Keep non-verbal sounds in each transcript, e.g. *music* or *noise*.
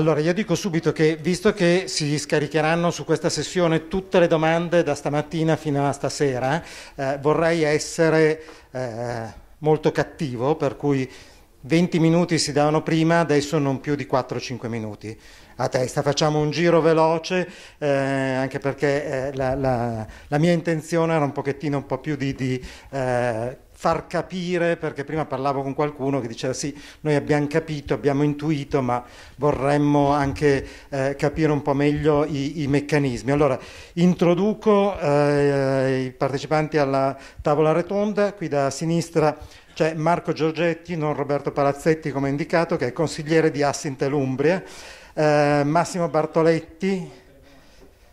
Allora io dico subito che visto che si scaricheranno su questa sessione tutte le domande da stamattina fino a stasera, eh, vorrei essere eh, molto cattivo, per cui 20 minuti si davano prima, adesso non più di 4-5 minuti a testa. Facciamo un giro veloce, eh, anche perché eh, la, la, la, mia intenzione era un pochettino un po' più di, di eh, far capire, perché prima parlavo con qualcuno che diceva sì, noi abbiamo capito, abbiamo intuito, ma vorremmo anche eh, capire un po' meglio i, i meccanismi. Allora, introduco eh, i partecipanti alla tavola rotonda, qui da sinistra c'è Marco Giorgetti, non Roberto Palazzetti come indicato, che è consigliere di Assintel Umbria, eh, Massimo Bartoletti mm,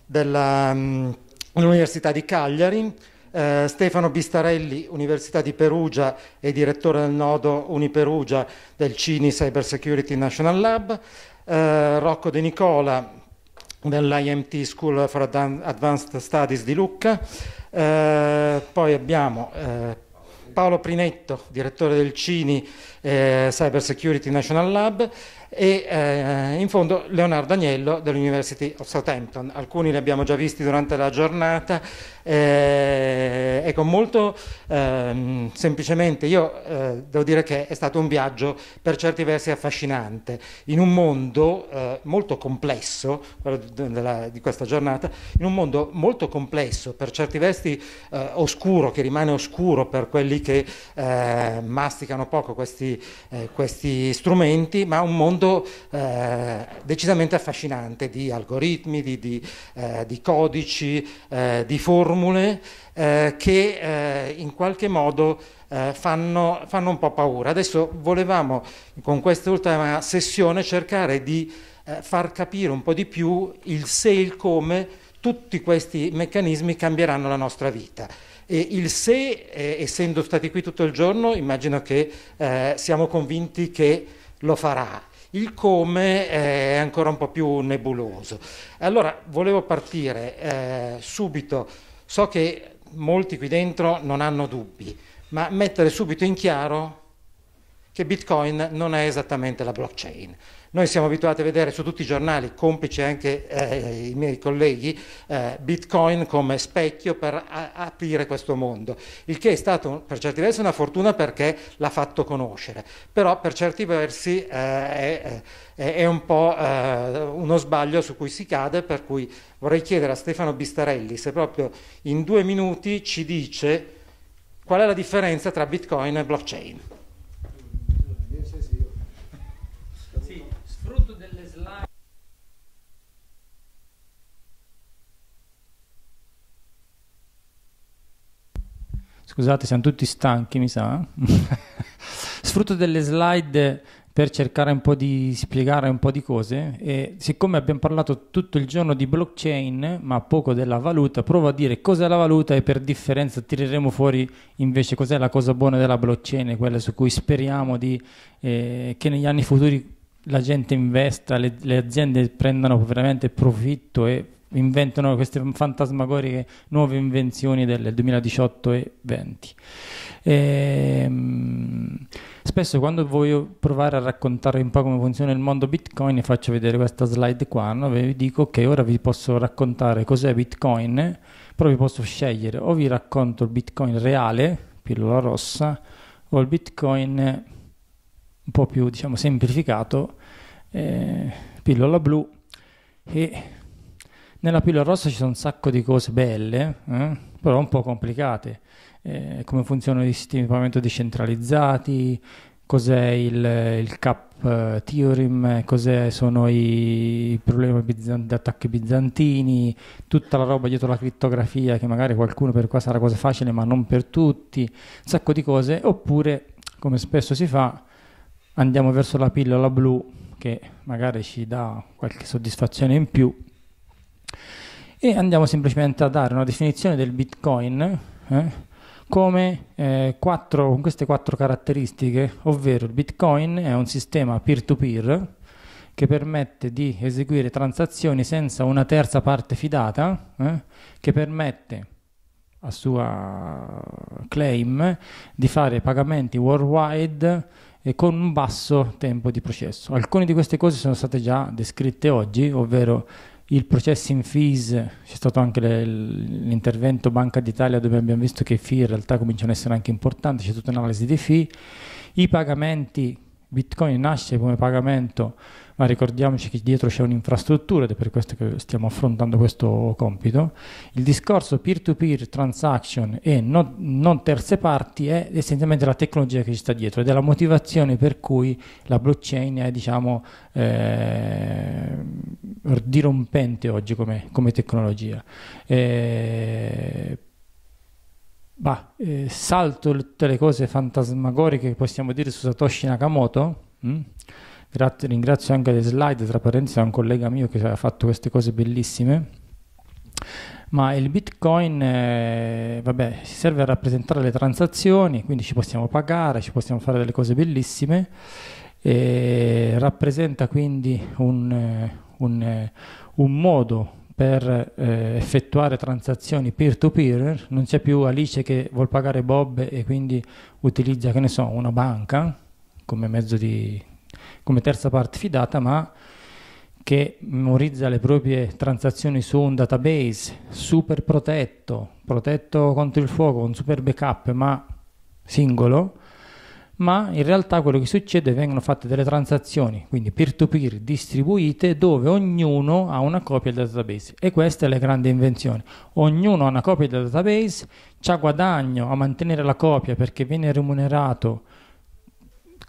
dell'Università di Cagliari, eh, Stefano Bistarelli, Università di Perugia e direttore del nodo Uniperugia del CINI Cyber Security National Lab, eh, Rocco De Nicola dell'IMT School for Advanced Studies di Lucca, eh, poi abbiamo eh, Paolo Prinetto, direttore del CINI eh, Cyber Security National Lab e eh, in fondo Leonardo Agnello dell'University of Southampton. Alcuni li abbiamo già visti durante la giornata. Eh, ecco, molto ehm, semplicemente io eh, devo dire che è stato un viaggio per certi versi affascinante in un mondo eh, molto complesso, quello della, di questa giornata, in un mondo molto complesso, per certi versi eh, oscuro, che rimane oscuro per quelli che eh, masticano poco questi, questi strumenti, ma un mondo mondo eh, decisamente affascinante di algoritmi, di, di, eh, di codici, eh, di formule eh, che eh, in qualche modo eh, fanno, fanno, un po' paura. Adesso volevamo con quest'ultima sessione cercare di far capire un po' di più il se e il come tutti questi meccanismi cambieranno la nostra vita. E il se, eh, essendo stati qui tutto il giorno, immagino che eh, siamo convinti che lo farà. Il come eh, è ancora un po' più nebuloso. Allora, volevo partire eh, subito. So che molti qui dentro non hanno dubbi, ma mettere subito in chiaro che Bitcoin non è esattamente la blockchain. Noi siamo abituati a vedere su tutti i giornali, complici anche eh, i miei colleghi, eh, Bitcoin come specchio per aprire questo mondo, il che è stato per certi versi una fortuna perché l'ha fatto conoscere, però per certi versi eh, è, eh, è, un po' eh, uno sbaglio su cui si cade, per cui vorrei chiedere a Stefano Bistarelli se proprio in due minuti ci dice qual è la differenza tra Bitcoin e blockchain. Scusate, siamo tutti stanchi, mi sa. *laughs* Sfrutto delle slide per cercare un po' di spiegare un po' di cose e siccome abbiamo parlato tutto il giorno di blockchain ma poco della valuta provo a dire cos'è la valuta e per differenza tireremo fuori invece cos'è la cosa buona della blockchain quella su cui speriamo di, eh, che negli anni futuri la gente investa le, le aziende prendano veramente profitto e inventano queste fantasmagoriche nuove invenzioni del 2018 e 20. E, ehm, spesso quando voglio provare a raccontare un po' come funziona il mondo Bitcoin faccio vedere questa slide qua, no? vi dico che ora vi posso raccontare cos'è Bitcoin, però vi posso scegliere o vi racconto il Bitcoin reale, pillola rossa, o il Bitcoin un po' più diciamo semplificato, eh, pillola blu e nella pillola rossa ci sono un sacco di cose belle, eh? però un po' complicate, eh, come funzionano i sistemi di pagamento decentralizzati, cos'è il, il CAP eh, theorem, cos'è sono i, i problemi bizan- di attacchi bizantini, tutta la roba dietro la crittografia che magari qualcuno per qua sarà cosa facile ma non per tutti, un sacco di cose, oppure come spesso si fa andiamo verso la pillola blu che magari ci dà qualche soddisfazione in più e andiamo semplicemente a dare una definizione del Bitcoin eh, come eh, quattro, con queste quattro caratteristiche, ovvero il Bitcoin è un sistema peer-to-peer che permette di eseguire transazioni senza una terza parte fidata, eh, che permette a sua claim di fare pagamenti worldwide e con un basso tempo di processo. Alcune di queste cose sono state già descritte oggi, ovvero il processing fees, c'è stato anche le, l'intervento Banca d'Italia dove abbiamo visto che i fee in realtà cominciano ad essere anche importanti, c'è tutta un'analisi dei fee, i pagamenti, Bitcoin nasce come pagamento ma ricordiamoci che dietro c'è un'infrastruttura ed è per questo che stiamo affrontando questo compito. Il discorso peer-to-peer transaction e non, non terze parti è essenzialmente la tecnologia che ci sta dietro ed è la motivazione per cui la blockchain è diciamo eh, dirompente oggi come, come tecnologia. Eh, bah, eh, salto tutte le cose fantasmagoriche che possiamo dire su Satoshi Nakamoto. Mh? Hm? Grazie, ringrazio anche le slide, tra parentesi è un collega mio che ha fatto queste cose bellissime. Ma il Bitcoin eh, vabbè, serve a rappresentare le transazioni, quindi ci possiamo pagare, ci possiamo fare delle cose bellissime. E rappresenta quindi un, eh, un, eh, un modo per eh, effettuare transazioni peer-to-peer, non c'è più Alice che vuol pagare Bob e quindi utilizza, che ne so, una banca come mezzo di come terza parte fidata, ma che memorizza le proprie transazioni su un database super protetto, protetto contro il fuoco, un super backup, ma singolo, ma in realtà quello che succede è che vengono fatte delle transazioni, quindi peer-to-peer distribuite, dove ognuno ha una copia del database. E questa è la grande invenzione. Ognuno ha una copia del database, ha guadagno a mantenere la copia perché viene remunerato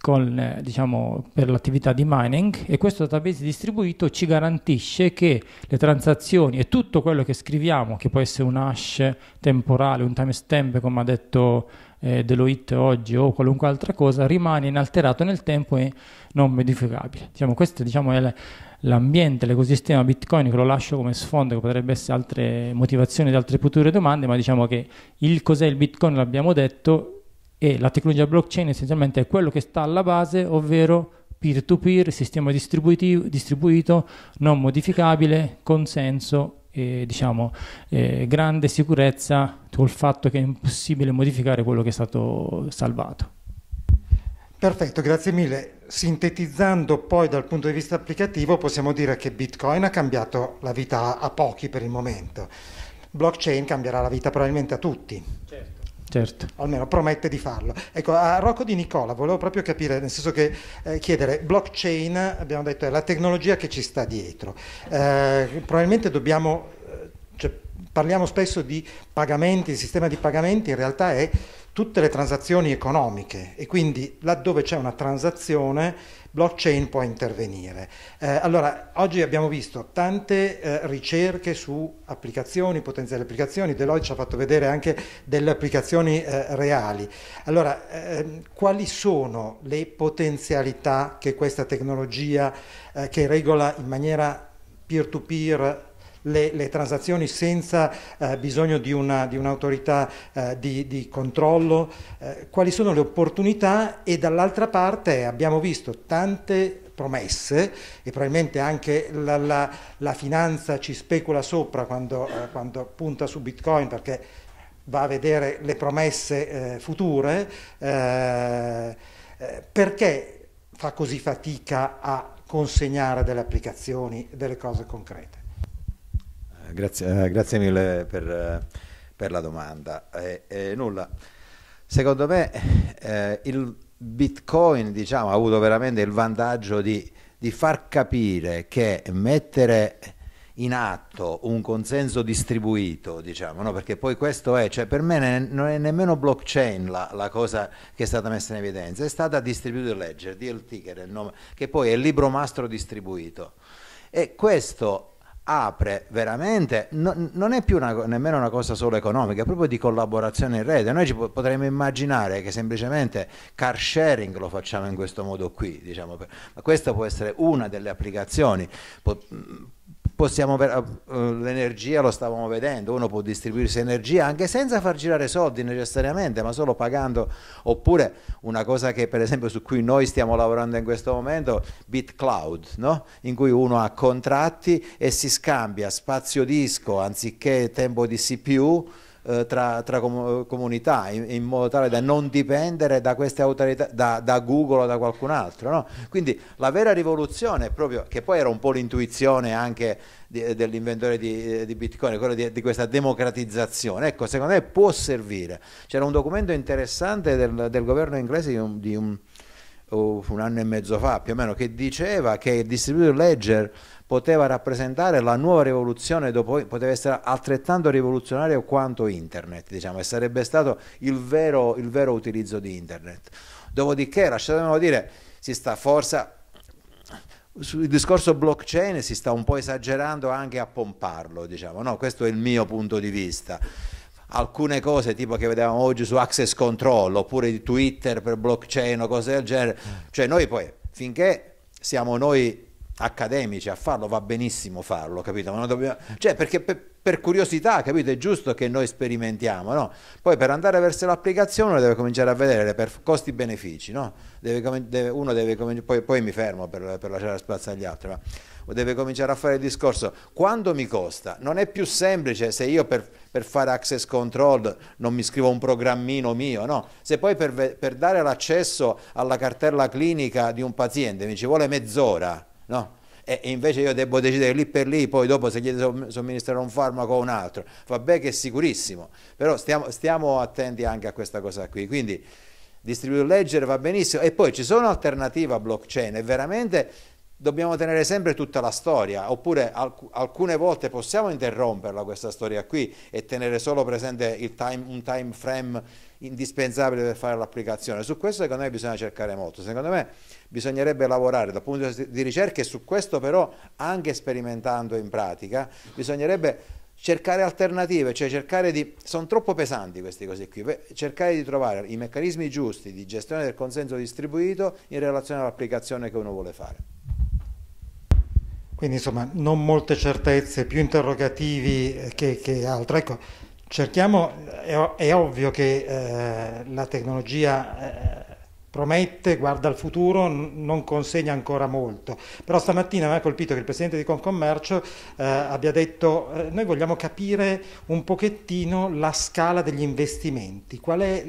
con, eh, diciamo, per l'attività di mining e questo database distribuito ci garantisce che le transazioni e tutto quello che scriviamo, che può essere un hash temporale, un timestamp come ha detto eh, Deloitte oggi o qualunque altra cosa, rimane inalterato nel tempo e non modificabile. Diciamo, questo diciamo, è l'ambiente, l'ecosistema Bitcoin che lo lascio come sfondo, che potrebbe essere altre motivazioni di altre future domande, ma diciamo che il cos'è il Bitcoin l'abbiamo detto e la tecnologia blockchain essenzialmente è quello che sta alla base, ovvero peer-to-peer, sistema distribuito, non modificabile, consenso e diciamo eh, grande sicurezza sul fatto che è impossibile modificare quello che è stato salvato. Perfetto, grazie mille. Sintetizzando poi dal punto di vista applicativo possiamo dire che Bitcoin ha cambiato la vita a pochi per il momento. Blockchain cambierà la vita probabilmente a tutti. Certo. Certo. Almeno promette di farlo. Ecco, a Rocco di Nicola volevo proprio capire, nel senso che eh, chiedere, blockchain, abbiamo detto, è la tecnologia che ci sta dietro. Eh, probabilmente dobbiamo, eh, cioè, parliamo spesso di pagamenti, il sistema di pagamenti in realtà è tutte le transazioni economiche e quindi laddove c'è una transazione blockchain può intervenire. Eh, allora, oggi abbiamo visto tante eh, ricerche su applicazioni, potenziali applicazioni, Deloitte ci ha fatto vedere anche delle applicazioni eh, reali. Allora, ehm, quali sono le potenzialità che questa tecnologia eh, che regola in maniera peer-to-peer le, le transazioni senza eh, bisogno di, un'autorità di, un eh, di, di, controllo, eh, quali sono le opportunità e dall'altra parte abbiamo visto tante promesse e probabilmente anche la, la, la finanza ci specula sopra quando, eh, quando punta su Bitcoin perché va a vedere le promesse eh, future, eh, eh perché fa così fatica a consegnare delle applicazioni, delle cose concrete? Grazie, eh, grazie mille per, eh, per, la domanda. Eh, eh, nulla, secondo me eh, il Bitcoin diciamo, ha avuto veramente il vantaggio di, di far capire che mettere in atto un consenso distribuito, diciamo, no? perché poi questo è, cioè per me ne, non è nemmeno blockchain la, la, cosa che è stata messa in evidenza, è stata distributed ledger, DLT che, nome, che poi è il libro mastro distribuito. E questo apre veramente, no, non è più una, nemmeno una cosa solo economica, è proprio di collaborazione in rete. Noi ci potremmo immaginare che semplicemente car sharing lo facciamo in questo modo qui, diciamo, ma questa può essere una delle applicazioni. Po- possiamo eh, eh, l'energia lo stavamo vedendo, uno può distribuirsi energia anche senza far girare soldi necessariamente, ma solo pagando, oppure una cosa che per esempio su cui noi stiamo lavorando in questo momento, BitCloud, no? in cui uno ha contratti e si scambia spazio disco anziché tempo di CPU eh, tra, tra com comunità in, in, modo tale da non dipendere da queste autorità, da, da Google o da qualcun altro. No? Quindi la vera rivoluzione è proprio, che poi era un po' l'intuizione anche eh, dell'inventore di, eh, di, Bitcoin, quello di, di, questa democratizzazione. Ecco, secondo me può servire. C'era un documento interessante del, del governo inglese di un, di un oh, un anno e mezzo fa più o meno, che diceva che il distributed ledger poteva rappresentare la nuova rivoluzione, dopo, poteva essere altrettanto rivoluzionario quanto internet, diciamo, e sarebbe stato il vero, il vero utilizzo di internet. Dopodiché, lasciatemelo dire, si sta forse sul discorso blockchain si sta un po' esagerando anche a pomparlo, diciamo, no? questo è il mio punto di vista. Alcune cose tipo che vedevamo oggi su access control oppure di Twitter per blockchain o cose del genere, cioè noi poi finché siamo noi accademici a farlo, va benissimo farlo, capito? Ma dobbiamo... Cioè, perché per, per, curiosità, capito? È giusto che noi sperimentiamo, no? Poi per andare verso l'applicazione uno deve cominciare a vedere per costi-benefici, no? Deve, deve, uno deve cominciare, poi, poi, mi fermo per, per lasciare spazio agli altri, ma deve cominciare a fare il discorso quando mi costa non è più semplice se io per, per fare access control non mi scrivo un programmino mio no se poi per, per dare l'accesso alla cartella clinica di un paziente mi ci vuole mezz'ora no? E, e invece io devo decidere lì per lì, poi dopo se gli somministrerò un farmaco o un altro, vabbè che è sicurissimo, però stiamo, stiamo attenti anche a questa cosa qui, quindi distribuire leggere va benissimo e poi ci sono alternative a blockchain è veramente dobbiamo tenere sempre tutta la storia, oppure alc alcune volte possiamo interromperla questa storia qui e tenere solo presente time, un time frame indispensabile per fare l'applicazione. Su questo secondo me bisogna cercare molto, secondo me bisognerebbe lavorare dal punto di vista di ricerca e su questo però anche sperimentando in pratica bisognerebbe cercare alternative, cioè cercare di... sono troppo pesanti questi cose qui, cercare di trovare i meccanismi giusti di gestione del consenso distribuito in relazione all'applicazione che uno vuole fare. Quindi insomma non molte certezze, più interrogativi eh, che, che altro. Ecco, Cerchiamo, è, è ovvio che eh, la tecnologia eh, promette, guarda al futuro, non consegna ancora molto. Però stamattina mi ha colpito che il presidente di Concommercio eh, abbia detto eh, noi vogliamo capire un pochettino la scala degli investimenti, qual è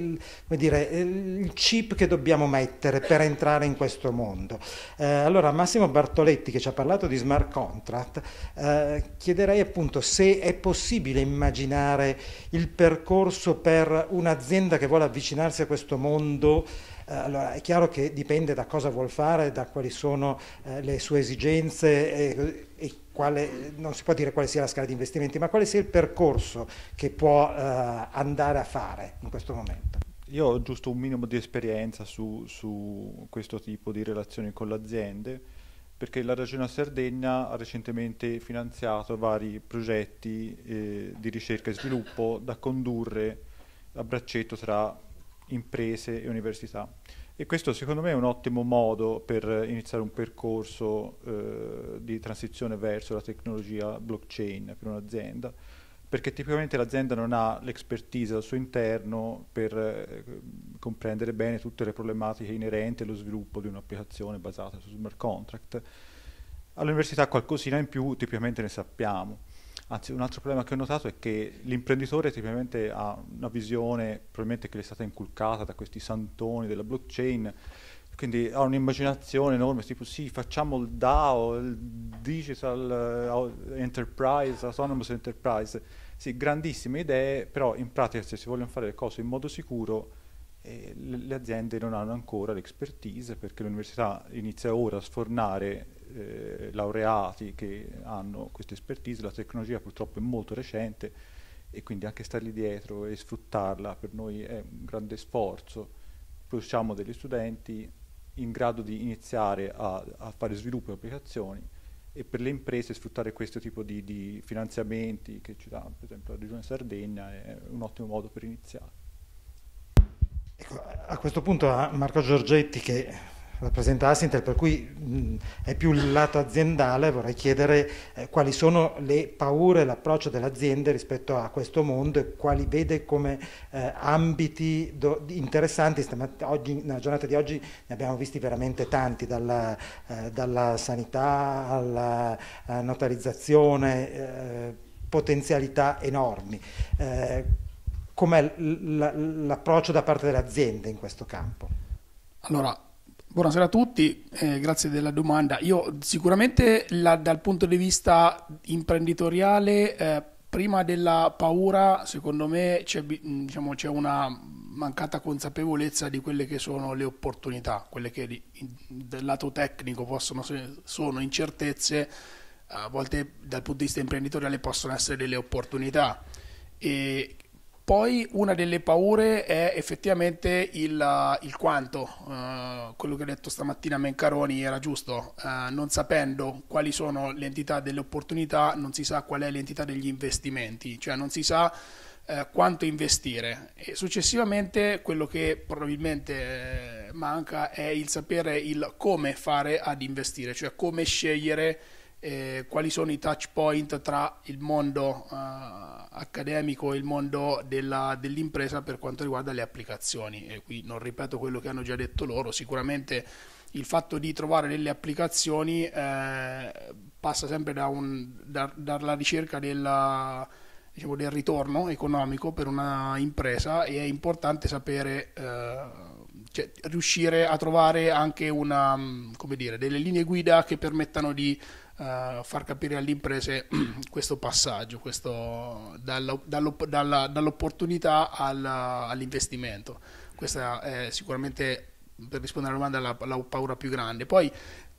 dire, il chip che dobbiamo mettere per entrare in questo mondo. Eh, allora Massimo Bartoletti che ci ha parlato di smart contract, eh, chiederei appunto se è possibile immaginare il percorso per un'azienda che vuole avvicinarsi a questo mondo eh, allora è chiaro che dipende da cosa vuol fare, da quali sono eh, le sue esigenze e, e quale, non si può dire quale sia la scala di investimenti, ma quale sia il percorso che può eh, andare a fare in questo momento. Io ho giusto un minimo di esperienza su, su questo tipo di relazioni con le aziende perché la Regione Sardegna ha recentemente finanziato vari progetti eh, di ricerca e sviluppo da condurre a braccetto tra imprese e università. E questo secondo me è un ottimo modo per iniziare un percorso eh, di transizione verso la tecnologia blockchain per un'azienda, perché tipicamente l'azienda non ha l'expertise al suo interno per eh, comprendere bene tutte le problematiche inerenti allo sviluppo di un'applicazione basata su smart contract. All'università qualcosina in più tipicamente ne sappiamo Anzi, un altro problema che ho notato è che l'imprenditore tipicamente ha una visione, probabilmente che gli è stata inculcata da questi santoni della blockchain, quindi ha un'immaginazione enorme, tipo sì, facciamo il DAO, il Digital eh, Enterprise, Autonomous Enterprise, sì, grandissime idee, però in pratica se si vogliono fare le cose in modo sicuro eh, le aziende non hanno ancora l'expertise perché l'università inizia ora a sfornare eh, laureati che hanno questa expertise, la tecnologia purtroppo è molto recente e quindi anche stargli dietro e sfruttarla per noi è un grande sforzo. Produciamo degli studenti in grado di iniziare a, a fare sviluppo e applicazioni e per le imprese sfruttare questo tipo di, di finanziamenti che ci dà per esempio la Regione Sardegna è un ottimo modo per iniziare. Ecco, a questo punto a Marco Giorgetti che rappresentarsi, per cui mh, mm, è più il lato aziendale, vorrei chiedere eh, quali sono le paure, l'approccio delle aziende rispetto a questo mondo e quali vede come eh, ambiti do, interessanti. Oggi, nella giornata di oggi ne abbiamo visti veramente tanti, dalla, eh, dalla sanità alla eh, notarizzazione, eh, potenzialità enormi. Eh, com'è l'approccio da parte delle aziende in questo campo? Allora, Buonasera a tutti, eh, grazie della domanda. Io sicuramente la, dal punto di vista imprenditoriale, eh, prima della paura, secondo me c'è, mm, diciamo, c'è, una mancata consapevolezza di quelle che sono le opportunità, quelle che di, in, del lato tecnico possono, sono incertezze, a volte dal punto di vista imprenditoriale possono essere delle opportunità. E poi una delle paure è effettivamente il, eh, il quanto, uh, quello che ha detto stamattina Mencaroni era giusto, uh, non sapendo quali sono le entità delle opportunità non si sa qual è l'entità degli investimenti, cioè non si sa uh, quanto investire. E successivamente quello che probabilmente manca è il sapere il come fare ad investire, cioè come scegliere eh, quali sono i touch point tra il mondo eh, accademico e il mondo della, dell'impresa per quanto riguarda le applicazioni. E qui non ripeto quello che hanno già detto loro, sicuramente il fatto di trovare delle applicazioni eh, passa sempre da un, da, dalla ricerca della, diciamo, del ritorno economico per una impresa e è importante sapere eh, cioè, riuscire a trovare anche una, dire, delle linee guida che permettano di uh, far capire alle imprese *clears throat* questo passaggio, questo, dalla, dall'opp- dalla, dall'opportunità alla, all'investimento. Questa è sicuramente, per rispondere alla domanda, la, la paura più grande. Poi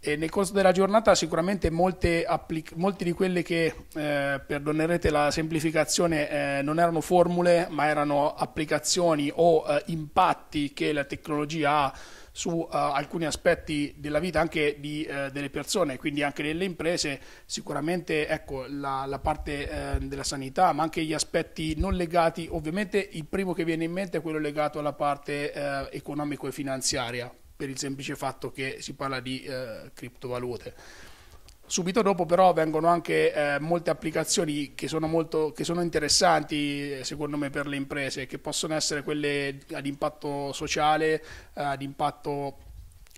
e eh, nel corso della giornata sicuramente molte, applic- molte di quelle che, eh, perdonerete la semplificazione, eh, non erano formule ma erano applicazioni o eh, impatti che la tecnologia ha su uh, alcuni aspetti della vita anche di, uh, delle persone, quindi anche delle imprese, sicuramente ecco, la, la parte uh, della sanità, ma anche gli aspetti non legati, ovviamente il primo che viene in mente è quello legato alla parte economico e finanziaria, per il semplice fatto che si parla di criptovalute Subito dopo però vengono anche eh, molte applicazioni che sono, molto, che sono interessanti eh, secondo me per le imprese, che possono essere quelle ad impatto sociale, eh, ad impatto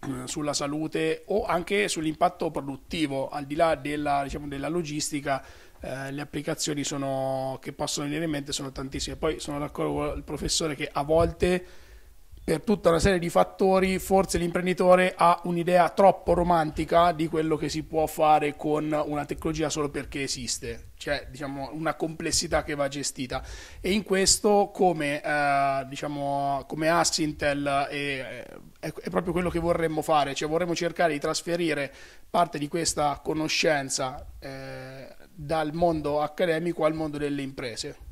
eh, sulla salute o anche sull'impatto produttivo, al di là della, diciamo, della logistica, eh, le applicazioni sono, che possono venire in mente sono tantissime. Poi sono d'accordo con il professore che a volte per tutta una serie di fattori forse l'imprenditore ha un'idea troppo romantica di quello che si può fare con una tecnologia solo perché esiste, cioè diciamo, una complessità che va gestita e in questo come, eh, diciamo, come Assintel è, eh, è, è, proprio quello che vorremmo fare, cioè vorremmo cercare di trasferire parte di questa conoscenza eh, dal mondo accademico al mondo delle imprese.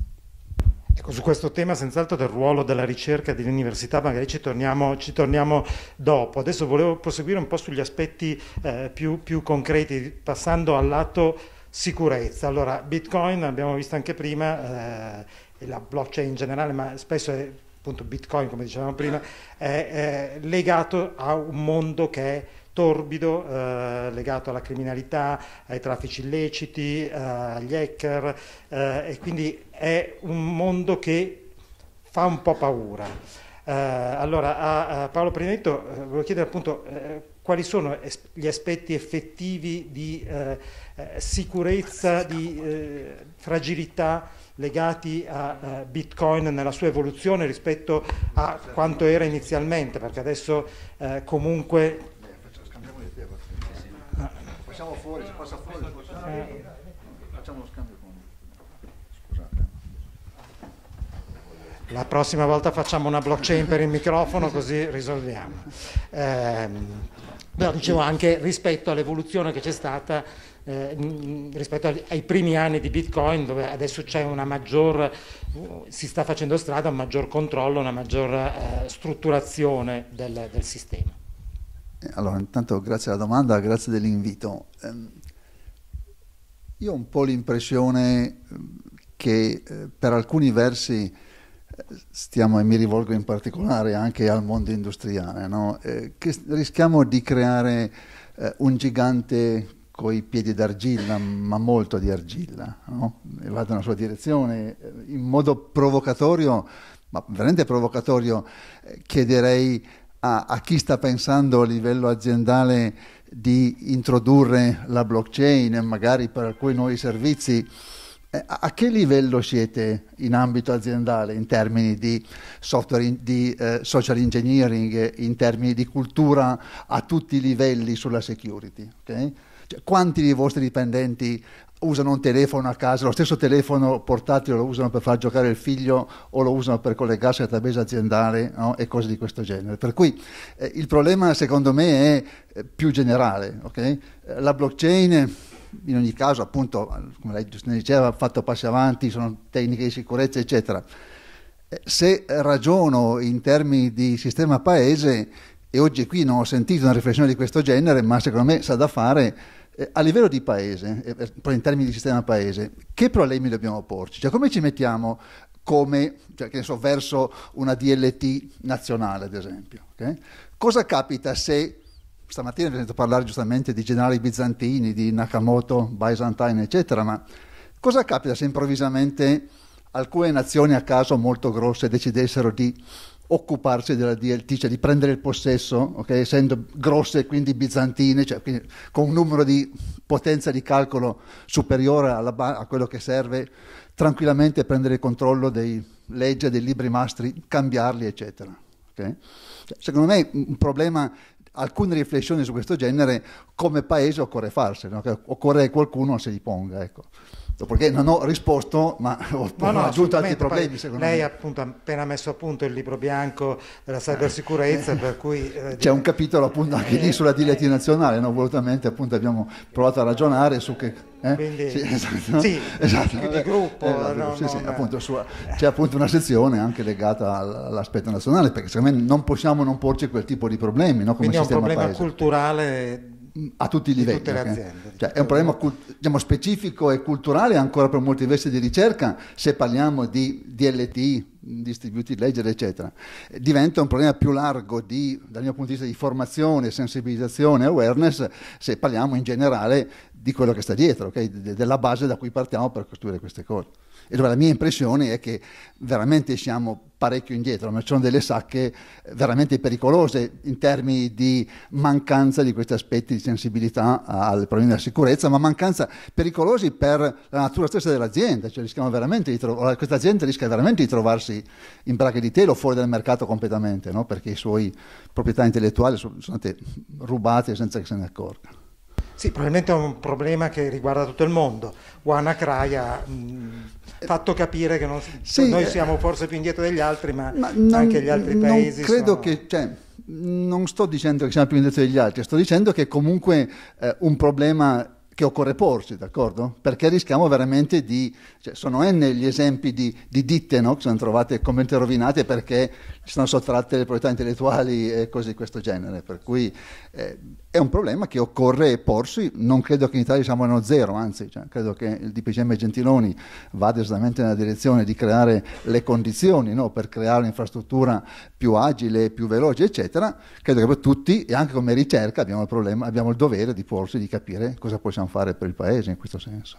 Ecco, su questo tema senz'altro del ruolo della ricerca e dell'università magari ci torniamo, ci torniamo, dopo. Adesso volevo proseguire un po' sugli aspetti eh, più, più concreti, passando al lato sicurezza. Allora, Bitcoin, abbiamo visto anche prima, eh, e la blockchain in generale, ma spesso è appunto Bitcoin, come dicevamo prima, è, è legato a un mondo che è torbido eh, legato alla criminalità, ai traffici illeciti, eh, agli hacker eh, e quindi è un mondo che fa un po' paura. Eh, allora a, a Paolo Prinetto eh, volevo chiedere appunto quali sono gli aspetti effettivi di eh, sicurezza, di eh, fragilità legati a eh, Bitcoin nella sua evoluzione rispetto a quanto era inizialmente, perché adesso comunque Passiamo fuori, si passa fuori, eh. facciamo lo scambio con... La prossima volta facciamo una blockchain per il microfono così risolviamo. Eh, però dicevo anche rispetto all'evoluzione che c'è stata eh, rispetto ai primi anni di Bitcoin dove adesso c'è una maggior, si sta facendo strada un maggior controllo, una maggior eh, strutturazione del, del sistema. Allora, intanto grazie alla domanda, grazie dell'invito. Ehm, io ho un po' l'impressione ehm, che eh, per alcuni versi eh, stiamo, e mi rivolgo in particolare anche al mondo industriale, no? Eh, che rischiamo di creare un gigante coi piedi d'argilla, ma molto di argilla, no? e vado nella sua direzione in modo provocatorio, ma veramente provocatorio, chiederei a, a chi sta pensando a livello aziendale di introdurre la blockchain, e magari per alcuni nuovi servizi, eh, a che livello siete in ambito aziendale in termini di, software, di eh, social engineering, in termini di cultura a tutti i livelli sulla security? Okay? Cioè, quanti dei vostri dipendenti usano un telefono a casa, lo stesso telefono portatile lo usano per far giocare il figlio o lo usano per collegarsi al database aziendale no? e cose di questo genere. Per cui eh, il problema secondo me è eh, più generale. Okay? Eh, la blockchain in ogni caso appunto, come lei giustamente diceva, ha fatto passi avanti, sono tecniche di sicurezza eccetera. Eh, se ragiono in termini di sistema paese, e oggi qui non ho sentito una riflessione di questo genere, ma secondo me sa da fare eh, a livello di paese, eh, in termini di sistema paese, che problemi dobbiamo porci? Cioè, come ci mettiamo come, cioè, che ne so, verso una DLT nazionale, ad esempio? Okay? Cosa capita se stamattina vi sento parlare giustamente di generali bizantini, di Nakamoto, Byzantine, eccetera, ma cosa capita se improvvisamente alcune nazioni a caso molto grosse decidessero di occuparsi della DLT, cioè di prendere il possesso, okay? essendo grosse e quindi bizantine, cioè quindi con un numero di potenza di calcolo superiore ba- a quello che serve, tranquillamente prendere il controllo dei leggi, dei libri mastri, cambiarli, eccetera. Okay? Cioè, secondo me un problema, alcune riflessioni su questo genere come paese occorre farsene, no? occorre che qualcuno si riponga. Ecco. Dopodiché esatto, non ho risposto, ma *laughs* ho, no, no, aggiunto altri problemi. Secondo lei me. appunto ha appena messo a punto il libro bianco della cybersicurezza, eh, per cui... Eh, c'è un capitolo appunto anche eh, lì sulla diletti nazionale, no? volutamente appunto abbiamo provato a ragionare su che... Eh? Quindi, sì, *laughs* esatto, sì, esatto, di gruppo. Eh, no, sì, sì, appunto, su, eh. c'è appunto una sezione anche legata all'aspetto nazionale, perché secondo me non possiamo non porci quel tipo di problemi. No, come Quindi è un problema paese. culturale a tutti i livelli. Aziende, cioè, è un problema diciamo, specifico e culturale ancora per molti versi di ricerca, se parliamo di DLT, distributed ledger, eccetera. Diventa un problema più largo di, dal mio punto di vista di formazione, sensibilizzazione, awareness, se parliamo in generale di quello che sta dietro, okay? De, della base da cui partiamo per costruire queste cose. E allora la mia impressione è che veramente siamo parecchio indietro, ma ci sono delle sacche eh, veramente pericolose in termini di mancanza di questi aspetti di sensibilità al problema della sicurezza, ma mancanza pericolosi per la natura stessa dell'azienda, cioè rischiamo veramente di trovare, eh, questa azienda rischia veramente di trovarsi in brache di telo fuori dal mercato completamente, no? perché i suoi proprietà intellettuali sono state rubate senza che se ne accorga. Sì, probabilmente è un problema che riguarda tutto il mondo. Juana Crai ha mm, fatto capire che non, sì, cioè, noi eh, siamo forse più indietro degli altri, ma, ma non, anche gli altri paesi. credo sono... che. Cioè, non sto dicendo che siamo più indietro degli altri, sto dicendo che è comunque eh, un problema che occorre porsi, d'accordo? Perché rischiamo veramente di... Cioè, sono N gli esempi di, di ditte no? che sono trovate completamente rovinate perché ci sono sottratte le proprietà intellettuali e cose di questo genere, per cui eh, è un problema che occorre porsi, non credo che in Italia siamo allo zero, anzi cioè, credo che il DPCM Gentiloni vada esattamente nella direzione di creare le condizioni no, per creare un'infrastruttura più agile, più veloce, eccetera, credo che per tutti e anche come ricerca abbiamo il, problema, abbiamo il dovere di porsi, di capire cosa possiamo fare per il Paese in questo senso.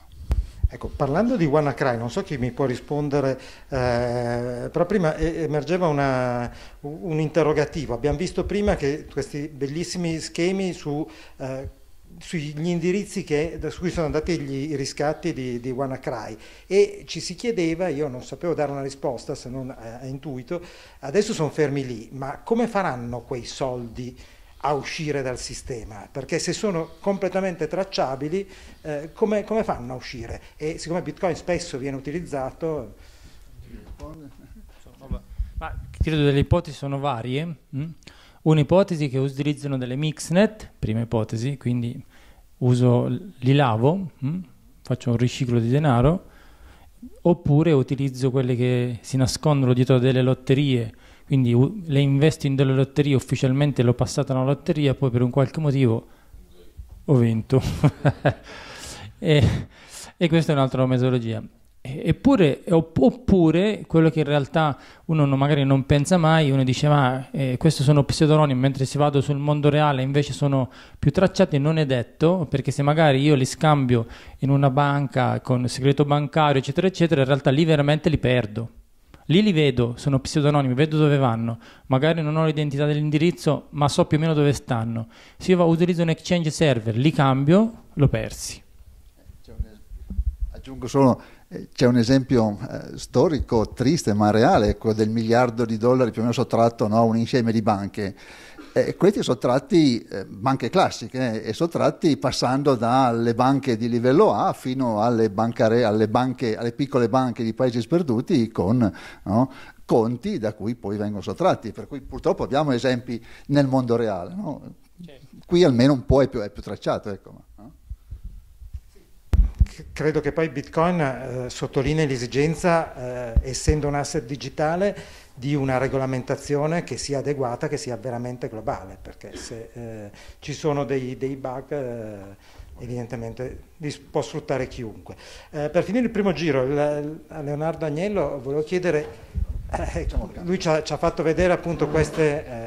Ecco, parlando di WannaCry, non so chi mi può rispondere, eh, però prima emergeva una, un interrogativo. Abbiamo visto prima che questi bellissimi schemi su, eh, sugli indirizzi che, su cui sono andati gli riscatti di, di WannaCry e ci si chiedeva, io non sapevo dare una risposta se non a, eh, a intuito, adesso sono fermi lì, ma come faranno quei soldi? a uscire dal sistema, perché se sono completamente tracciabili, eh, come, come, fanno a uscire? E siccome Bitcoin spesso viene utilizzato... Ma, credo delle ipotesi sono varie. Mm? Un'ipotesi che utilizzano delle mixnet, prima ipotesi, quindi uso, li lavo, mm? faccio un riciclo di denaro, oppure utilizzo quelle che si nascondono dietro delle lotterie quindi le investi in delle lotterie, ufficialmente l'ho passata a una lotteria, poi per un qualche motivo ho vinto. *laughs* e, e, questa è un'altra metodologia. Eppure, oppure quello che in realtà uno magari non pensa mai, uno dice ma eh, questi sono pseudonimi, mentre se vado sul mondo reale invece sono più tracciati, non è detto, perché se magari io li scambio in una banca con segreto bancario, eccetera, eccetera, in realtà lì veramente li perdo Lì li vedo, sono pseudonimi, vedo dove vanno. Magari non ho l'identità dell'indirizzo, ma so più o meno dove stanno. Se io utilizzo un exchange server, li cambio, lo persi. Aggiungo solo, eh, c'è un esempio eh, storico, triste ma reale, quello del miliardo di dollari più o meno sottratto a no? un insieme di banche eh, questi sono tratti eh, banche classiche eh, e sono tratti passando dalle banche di livello A fino alle, bancare, alle, banche, alle piccole banche di paesi sperduti con no, conti da cui poi vengono sottratti. Per cui purtroppo abbiamo esempi nel mondo reale. No? Certo. Qui almeno un po' è più, è più tracciato. Ecco, no? Credo che poi Bitcoin eh, sottolinei l'esigenza, eh, essendo un asset digitale, di una regolamentazione che sia adeguata, che sia veramente globale, perché se eh, ci sono dei, dei bug eh, evidentemente li può sfruttare chiunque. Eh, per finire il primo giro, il, a eh, Leonardo Agnello volevo chiedere, eh, eh, lui ci ha, ci ha, fatto vedere appunto queste,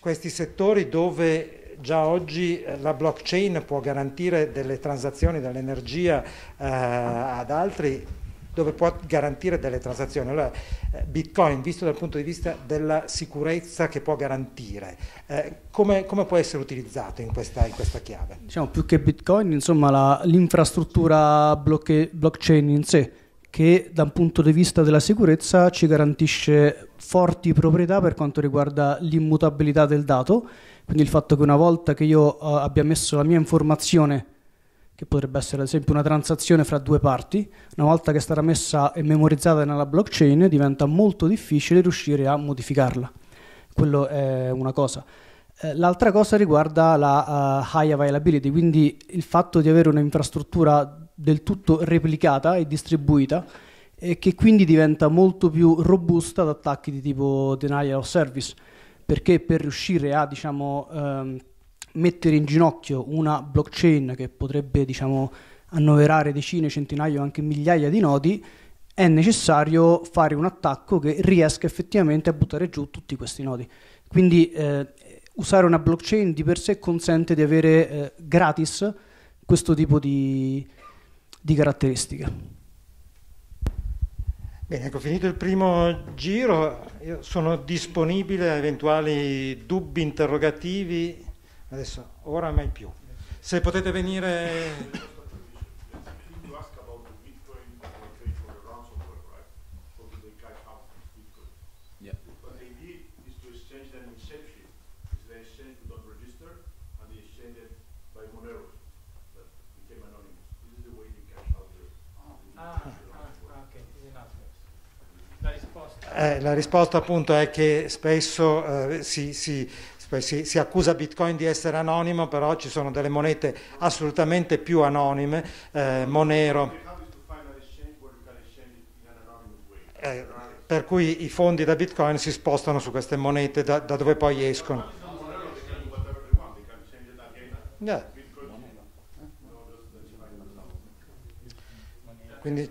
questi settori dove già oggi la blockchain può garantire delle transazioni dell'energia ad altri dove può garantire delle transazioni. Allora, eh, Bitcoin, visto dal punto di vista della sicurezza che può garantire, eh, come, come, può essere utilizzato in questa, in questa, chiave? Diciamo più che Bitcoin, insomma, l'infrastruttura blocche, blockchain in sé che da un punto di vista della sicurezza ci garantisce forti proprietà per quanto riguarda l'immutabilità del dato, quindi il fatto che una volta che io eh, abbia messo la mia informazione che potrebbe essere ad esempio una transazione fra due parti, una volta che sarà messa e memorizzata nella blockchain diventa molto difficile riuscire a modificarla. Quello è una cosa. Eh, l'altra cosa riguarda la uh, high availability, quindi il fatto di avere un'infrastruttura del tutto replicata e distribuita e che quindi diventa molto più robusta ad attacchi di tipo denial of service, perché per riuscire a diciamo, um, mettere in ginocchio una blockchain che potrebbe diciamo, annoverare decine, centinaia o anche migliaia di nodi, è necessario fare un attacco che riesca effettivamente a buttare giù tutti questi nodi. Quindi eh, usare una blockchain di per sé consente di avere eh, gratis questo tipo di, di caratteristiche. Bene, ecco, finito il primo giro, sono disponibile a eventuali dubbi interrogativi Adesso, ora mai più. Se potete venire... Ah, ah, eh, la risposta appunto è che spesso eh, si, si, si, si, accusa Bitcoin di essere anonimo, però ci sono delle monete assolutamente più anonime, eh, Monero. Eh, per cui i fondi da Bitcoin si spostano su queste monete da, da dove poi escono. Yeah. Quindi,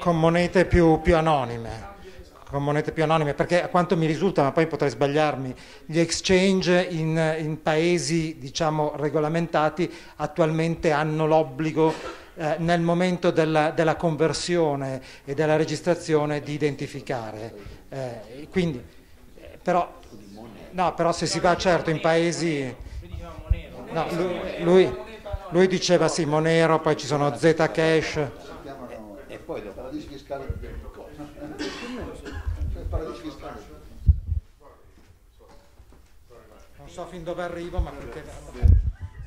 con monete più, più anonime con monete più anonime, perché a quanto mi risulta, ma poi potrei sbagliarmi, gli exchange in, in paesi diciamo, regolamentati attualmente hanno l'obbligo eh, nel momento della, della, conversione e della registrazione di identificare. Eh, quindi, eh, però, no, però, se si va certo in paesi... No, lui, lui, lui diceva sì, Monero, poi ci sono Zcash. poi non so fin dove arrivo ma perché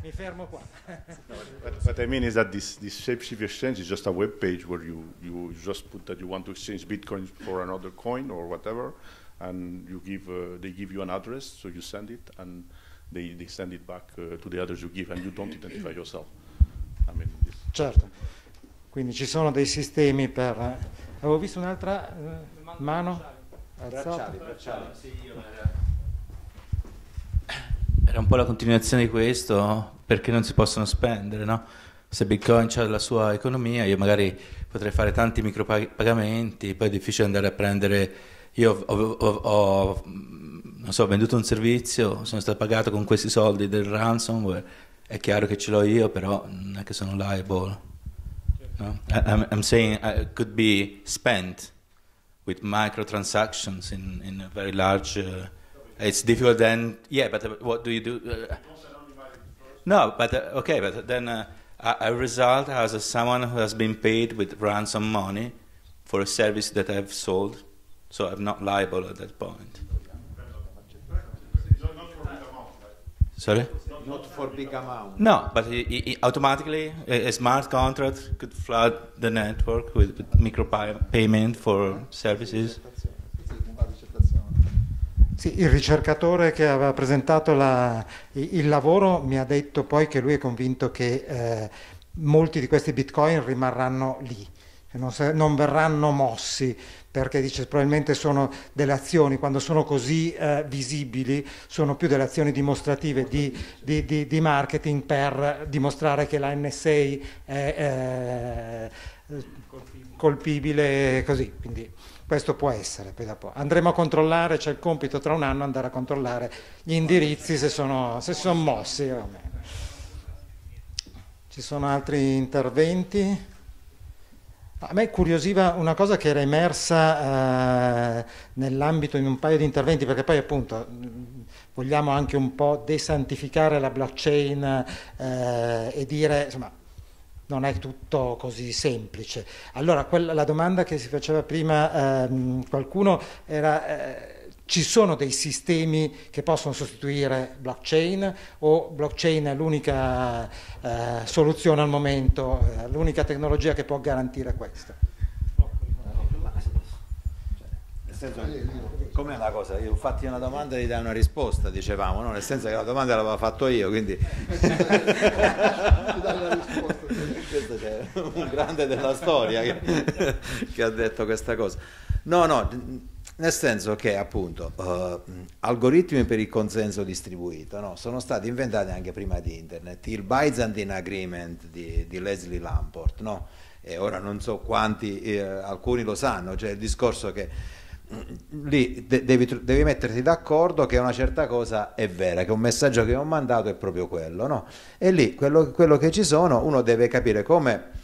mi fermo qua *laughs* but, but I mean is that this, this shapeshift exchange is just a web page where you, you just put that you want to exchange bitcoins for another coin or whatever and you give uh, they give you an address so you send it and they, they send it back uh, to the others you give and you don't identify yourself I mean, certo Quindi ci sono dei sistemi per... Eh, avevo visto un'altra eh, mano? Bracciali, bracciali. Era un po' la continuazione di questo, perché non si possono spendere, no? Se Bitcoin ha la sua economia, io magari potrei fare tanti micropagamenti, poi è difficile andare a prendere... Io ho, ho, ho non so, ho venduto un servizio, sono stato pagato con questi soldi del ransomware, è chiaro che ce l'ho io, però non è che sono liable. No? I, am saying it could be spent with microtransactions in, in a very large. Uh, it's difficult then. Yeah, but uh, what do you do? Uh, no, but uh, okay, but then uh, a, a, result as a, someone who has been paid with ransom money for a service that I've sold, so I'm not liable at that point. Sorry? Not for big amount. No, but it, it automatically a, a, smart contract could flood the network with, with micro payment for services. Sì, il ricercatore che aveva presentato la, il lavoro mi ha detto poi che lui è convinto che eh, molti di questi bitcoin rimarranno lì non, non, verranno mossi, perché dice probabilmente sono delle azioni, quando sono così eh, visibili, sono più delle azioni dimostrative di, di, di, di marketing per dimostrare che la NSA è eh, colpibile. colpibile così. Quindi questo può essere. Andremo a controllare, c'è il compito tra un anno andare a controllare gli indirizzi se, sono, se sono mossi. Ci sono altri interventi? A me curiosiva una cosa che era emersa eh, nell'ambito in un paio di interventi, perché poi appunto mm, vogliamo anche un po' desantificare la blockchain eh, e dire insomma non è tutto così semplice. Allora quella, la domanda che si faceva prima eh, qualcuno era eh, ci sono dei sistemi che possono sostituire blockchain o blockchain è l'unica eh, soluzione al momento, eh, l'unica tecnologia che può garantire questo? come una cosa, io fatti una domanda e gli dai una risposta, dicevamo, no? nel senso che la domanda l'avevo fatto io, quindi... Questo c'è un grande della storia che, che ha detto questa cosa. No, no, nel senso che appunto uh, algoritmi per il consenso distribuito no? sono stati inventati anche prima di internet, il Byzantine Agreement di, di Leslie Lamport, no? e ora non so quanti, eh, alcuni lo sanno, cioè il discorso che mm, lì de devi, devi, metterti d'accordo che una certa cosa è vera, che un messaggio che ho mandato è proprio quello, no? E lì quello, quello che ci sono uno deve capire come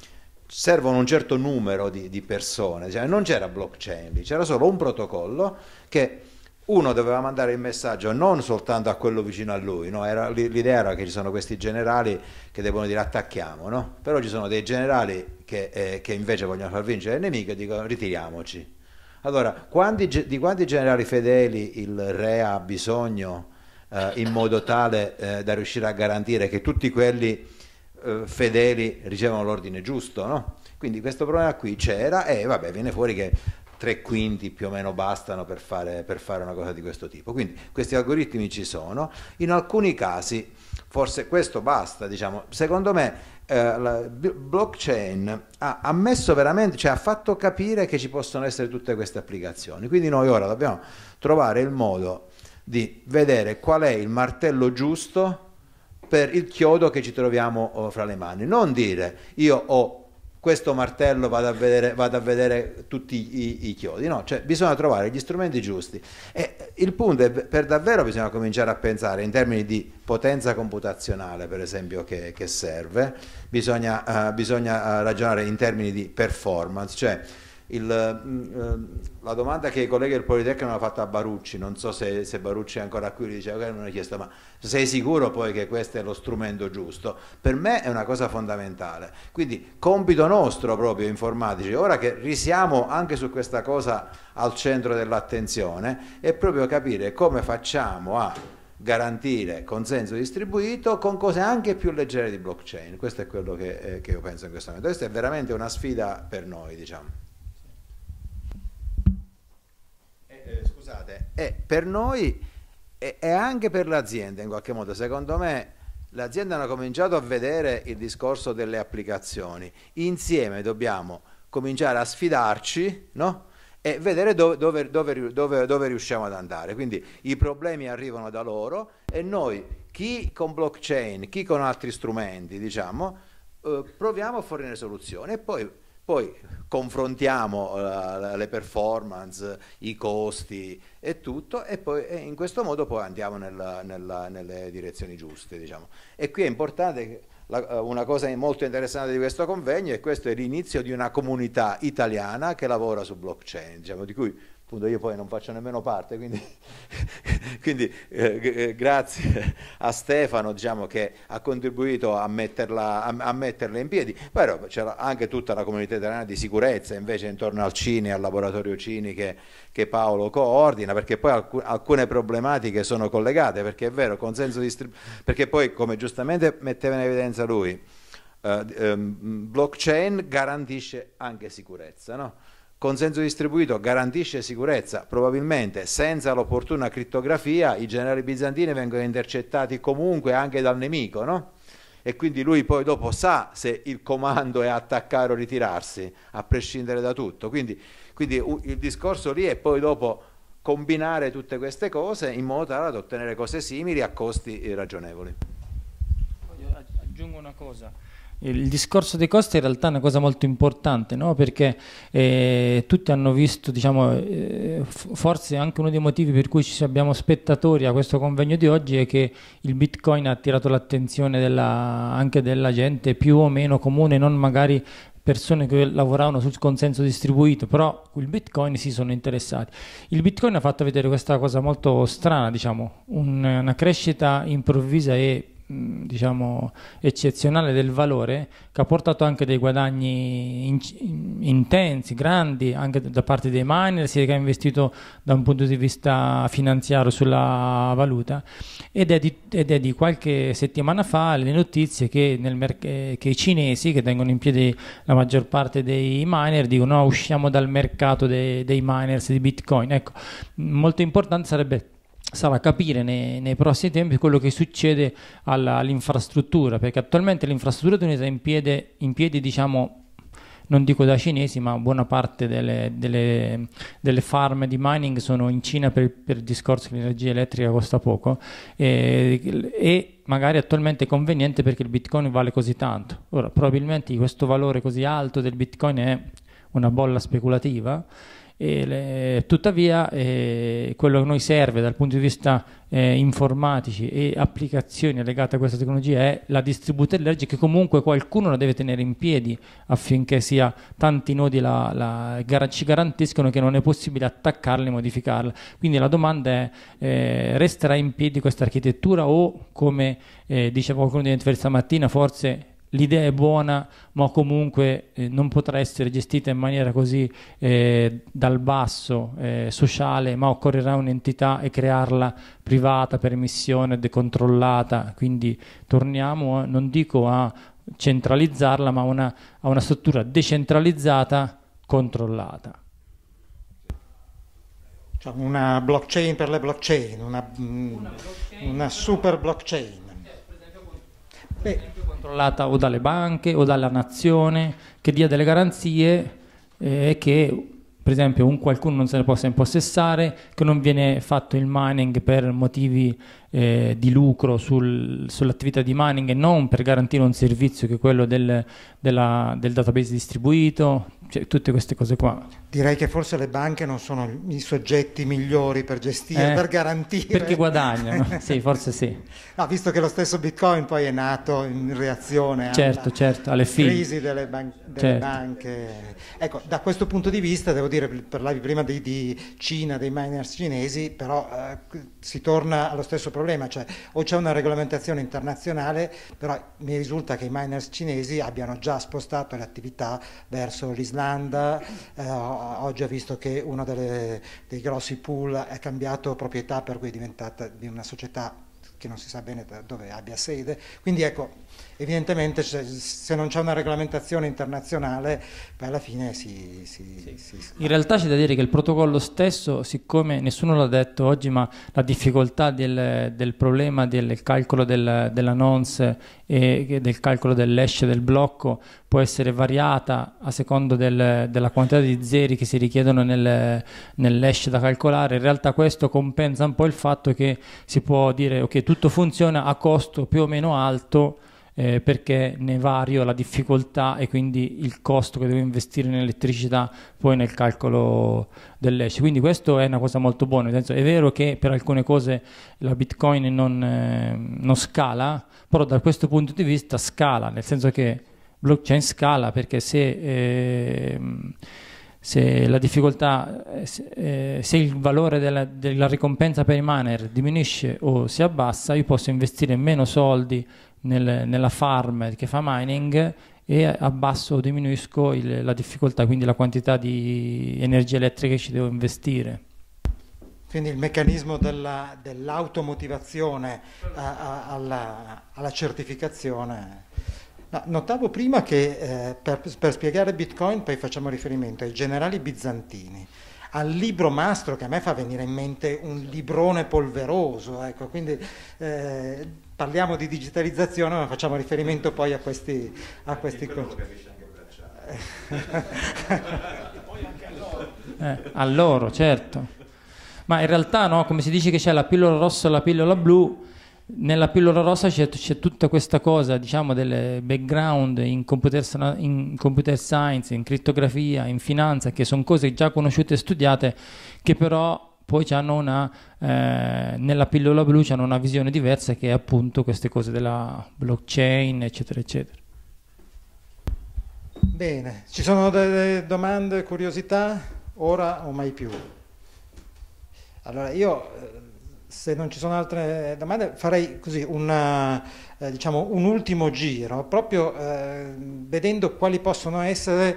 servono un certo numero di, di persone, cioè, non c'era blockchain c'era solo un protocollo che uno doveva mandare il messaggio non soltanto a quello vicino a lui, no? era, l'idea era che ci sono questi generali che devono dire attacchiamo, no? però ci sono dei generali che, eh, che, invece vogliono far vincere il nemico e dicono ritiriamoci. Allora, quanti, di quanti generali fedeli il re ha bisogno eh, in modo tale eh, da riuscire a garantire che tutti quelli eh, fedeli ricevono l'ordine giusto, no? Quindi questo problema qui c'era e vabbè viene fuori che tre quinti più o meno bastano per fare, per fare, una cosa di questo tipo. Quindi questi algoritmi ci sono, in alcuni casi forse questo basta, diciamo. secondo me eh, la blockchain ha ammesso veramente, cioè ha fatto capire che ci possono essere tutte queste applicazioni, quindi noi ora dobbiamo trovare il modo di vedere qual è il martello giusto per il chiodo che ci troviamo oh, fra le mani. Non dire io ho questo martello vado a vedere, vado a vedere tutti i, i, chiodi, no, cioè bisogna trovare gli strumenti giusti e il punto è per davvero bisogna cominciare a pensare in termini di potenza computazionale per esempio che, che serve, bisogna, uh, bisogna eh, ragionare in termini di performance, cioè il, mm, ehm, la domanda che i colleghi del Politecnico hanno fatto a Barucci, non so se, se Barucci è ancora qui, diceva che non è chiesto, ma sei sicuro poi che questo è lo strumento giusto? Per me è una cosa fondamentale, quindi compito nostro proprio informatici, ora che risiamo anche su questa cosa al centro dell'attenzione, è proprio capire come facciamo a garantire consenso distribuito con cose anche più leggere di blockchain. Questo è quello che, eh, che io penso in questo momento. Questa è veramente una sfida per noi, diciamo. sbagliate e per noi e, anche per l'azienda in qualche modo, secondo me l'azienda ha cominciato a vedere il discorso delle applicazioni, insieme dobbiamo cominciare a sfidarci no? e vedere dove, dove, dove, dove, riusciamo ad andare. Quindi i problemi arrivano da loro e noi, chi con blockchain, chi con altri strumenti, diciamo, eh, proviamo a fornire soluzioni e poi poi confrontiamo eh, le performance, i costi e tutto e poi e in questo modo poi andiamo nella, nella, nelle direzioni giuste. Diciamo. E qui è importante eh, una cosa molto interessante di questo convegno è questo è l'inizio di una comunità italiana che lavora su blockchain, diciamo, di cui appunto io poi non faccio nemmeno parte, quindi, *laughs* quindi eh, eh, grazie a Stefano diciamo, che ha contribuito a, metterla, a, a metterla in piedi, però c'era anche tutta la comunità italiana di sicurezza invece intorno al Cini, al laboratorio Cini che, che Paolo coordina, perché poi alc alcune problematiche sono collegate, perché è vero, consenso distribuito, perché poi come giustamente metteva in evidenza lui, eh, ehm, blockchain garantisce anche sicurezza, no? Consenso distribuito garantisce sicurezza, probabilmente senza l'opportuna crittografia i generali bizantini vengono intercettati comunque anche dal nemico, no? E quindi lui poi dopo sa se il comando è attaccare o ritirarsi, a prescindere da tutto. Quindi, quindi il discorso lì è poi dopo combinare tutte queste cose in modo tale da ottenere cose simili a costi ragionevoli. Voglio aggiungo una cosa il discorso dei costi in realtà è una cosa molto importante no? perché eh, tutti hanno visto diciamo, eh, forse anche uno dei motivi per cui ci abbiamo spettatori a questo convegno di oggi è che il bitcoin ha attirato l'attenzione anche della gente più o meno comune non magari persone che lavoravano sul consenso distribuito, però il Bitcoin si sono interessati. Il Bitcoin ha fatto vedere questa cosa molto strana, diciamo, un, una crescita improvvisa e diciamo, eccezionale del valore che ha portato anche dei guadagni in, in, intensi, grandi, anche da parte dei miners che ha investito da un punto di vista finanziario sulla valuta ed è di, ed è di qualche settimana fa le notizie che, eh, che, i cinesi che tengono in piedi la maggior parte dei miner dicono no, usciamo dal mercato dei, dei miners di bitcoin. Ecco, molto importante sarebbe sarà capire nei, nei, prossimi tempi quello che succede alla, all'infrastruttura, perché attualmente l'infrastruttura tunisina è in piedi, in piedi diciamo, non dico da cinesi, ma buona parte delle, delle, delle farm di mining sono in Cina per, per, il discorso che l'energia elettrica costa poco e, e, magari attualmente è conveniente perché il bitcoin vale così tanto. Ora, probabilmente questo valore così alto del bitcoin è una bolla speculativa le, tuttavia eh, quello che a noi serve dal punto di vista eh, informatici e applicazioni legate a questa tecnologia è la distributed ledger che comunque qualcuno la deve tenere in piedi affinché sia tanti nodi la, la, gar ci garantiscono che non è possibile attaccarla e modificarla quindi la domanda è eh, resterà in piedi questa architettura o come eh, diceva qualcuno di stamattina forse l'idea è buona, ma comunque eh, non potrà essere gestita in maniera così eh, dal basso, eh, sociale, ma occorrerà un'entità e crearla privata per emissione decontrollata. Quindi torniamo, a, non dico a centralizzarla, ma una, a una struttura decentralizzata controllata. Cioè, una blockchain per le blockchain, una, una, mm, blockchain una super blockchain. Eh, Beh, controllata o dalle banche o dalla nazione che dia delle garanzie eh, che per esempio un qualcuno non se ne possa impossessare, che non viene fatto il mining per motivi eh, di lucro sul, sull'attività di mining e non per garantire un servizio che è quello del, della, del database distribuito, cioè, tutte queste cose qua. Direi che forse le banche non sono i soggetti migliori per gestire, eh, per garantire. Perché guadagnano, *laughs* sì, forse sì. No, ah, visto che lo stesso Bitcoin poi è nato in reazione certo, alla certo, certo alle crisi delle, ban delle certo. banche. Ecco, da questo punto di vista, devo dire, parlavi prima di, di Cina, dei miners cinesi, però eh, si torna allo stesso problema problema, cioè o c'è una regolamentazione internazionale, però mi risulta che i miners cinesi abbiano già spostato le attività verso l'Islanda, eh, oggi ho visto che uno delle, dei grossi pool è cambiato proprietà per cui è diventata di una società che non si sa bene da dove abbia sede, quindi ecco evidentemente se non c'è una regolamentazione internazionale, beh, alla fine si, si, sì. si In realtà c'è da dire che il protocollo stesso, siccome nessuno l'ha detto oggi, ma la difficoltà del, del problema del calcolo del, della nonce e del calcolo dell'esce del blocco può essere variata a seconda del, della quantità di zeri che si richiedono nel, nell'hash da calcolare. In realtà questo compensa un po' il fatto che si può dire ok tutto funziona a costo più o meno alto eh, perché ne vario la difficoltà e quindi il costo che devo investire in elettricità poi nel calcolo dell'ESCE. Quindi questo è una cosa molto buona, nel senso è vero che per alcune cose la Bitcoin non, eh, non scala, però da questo punto di vista scala, nel senso che blockchain scala perché se... Eh, se la difficoltà, eh, eh, se il valore della, della, ricompensa per i miner diminuisce o si abbassa, io posso investire meno soldi nel, nella farm che fa mining e abbasso o diminuisco il, la difficoltà, quindi la quantità di energia elettrica che ci devo investire. Quindi il meccanismo dell'automotivazione dell eh, alla, alla, certificazione. No, notavo prima che eh, per, per spiegare Bitcoin poi facciamo riferimento ai generali bizantini al libro mastro che a me fa venire in mente un librone polveroso, ecco, quindi eh, parliamo di digitalizzazione ma facciamo riferimento poi a questi... A questi co- *laughs* eh, a loro, certo. Ma in realtà no, come si dice che c'è la pillola rossa e la pillola blu, nella pillola rossa c'è, c'è, tutta questa cosa, diciamo, del background in computer, in computer, science, in crittografia, in finanza, che sono cose già conosciute e studiate, che però poi hanno una, eh, nella pillola blu hanno una visione diversa che è appunto queste cose della blockchain, eccetera, eccetera. Bene, ci sono delle domande, curiosità, ora o mai più? Allora, io eh, se non ci sono altre domande farei così una, eh, eh, diciamo un ultimo giro, proprio eh, vedendo quali possono essere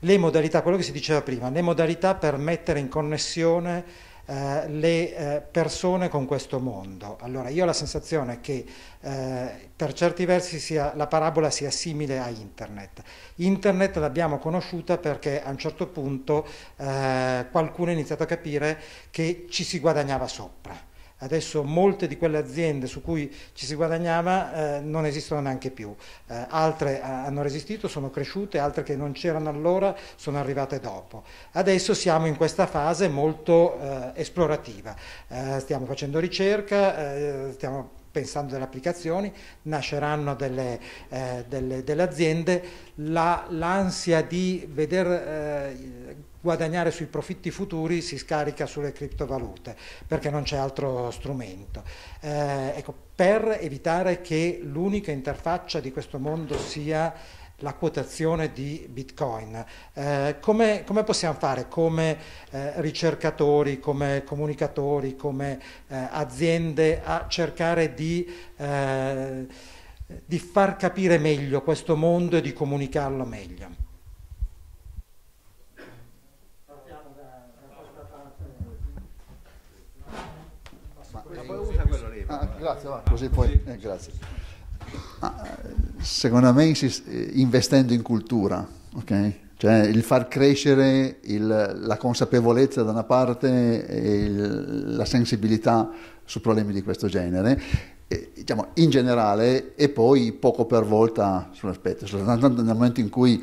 le modalità, quello che si diceva prima, le modalità per mettere in connessione eh, le eh, persone con questo mondo. Allora io ho la sensazione che eh, per certi versi sia, la parabola sia simile a internet. Internet l'abbiamo conosciuta perché a un certo punto qualcuno ha iniziato a capire che ci si guadagnava sopra Adesso molte di quelle aziende su cui ci si guadagnava eh, non esistono neanche più, eh, altre eh, hanno resistito, sono cresciute, altre che non c'erano allora sono arrivate dopo. Adesso siamo in questa fase molto eh, esplorativa, eh, stiamo facendo ricerca, eh, stiamo pensando delle applicazioni, nasceranno delle, delle, delle aziende, l'ansia La, di veder guadagnare sui profitti futuri si scarica sulle criptovalute perché non c'è altro strumento. Eh, ecco, per evitare che l'unica interfaccia di questo mondo sia la quotazione di Bitcoin. Eh, come, come, possiamo fare come eh, ricercatori, come comunicatori, come eh, aziende a cercare di, eh, di far capire meglio questo mondo e di comunicarlo meglio? grazie, va, così poi... Eh, grazie. Ah, secondo me eh, investendo in cultura, ok? Cioè il far crescere il, la consapevolezza da una parte e il, la sensibilità su problemi di questo genere, e, diciamo in generale e poi poco per volta sull'aspetto, soltanto nel momento in cui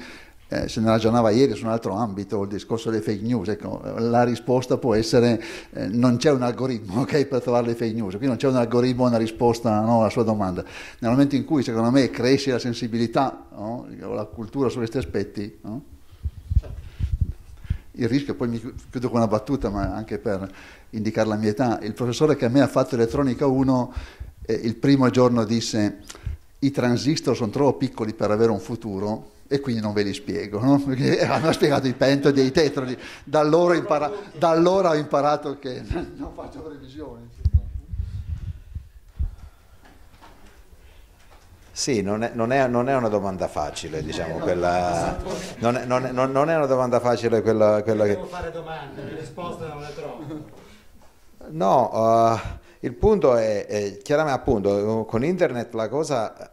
eh, se ne ragionava ieri su un altro ambito, il discorso delle fake news, ecco, la risposta può essere eh, non c'è un algoritmo *laughs* okay, per trovare le fake news, qui non c'è un algoritmo, una risposta no, alla sua domanda. Nel momento in cui secondo me cresce la sensibilità o no, la cultura su questi aspetti, no? il rischio, poi mi chiudo con una battuta, ma anche per indicare la mia età, il professore che a me ha fatto elettronica 1 eh, il primo giorno disse i transistor sono troppo piccoli per avere un futuro e quindi non ve li spiego, no? perché *laughs* hanno spiegato i pentoli e i tetrodi, da allora, impara- da allora ho imparato che *laughs* non faccio previsioni. Sì, non è, non, è, non è, una domanda facile, diciamo, quella... Non è, non è una domanda facile quella, quella che... Devo fare domande, le risposte non le trovo. No, uh, il punto è, è, chiaramente appunto, con internet la cosa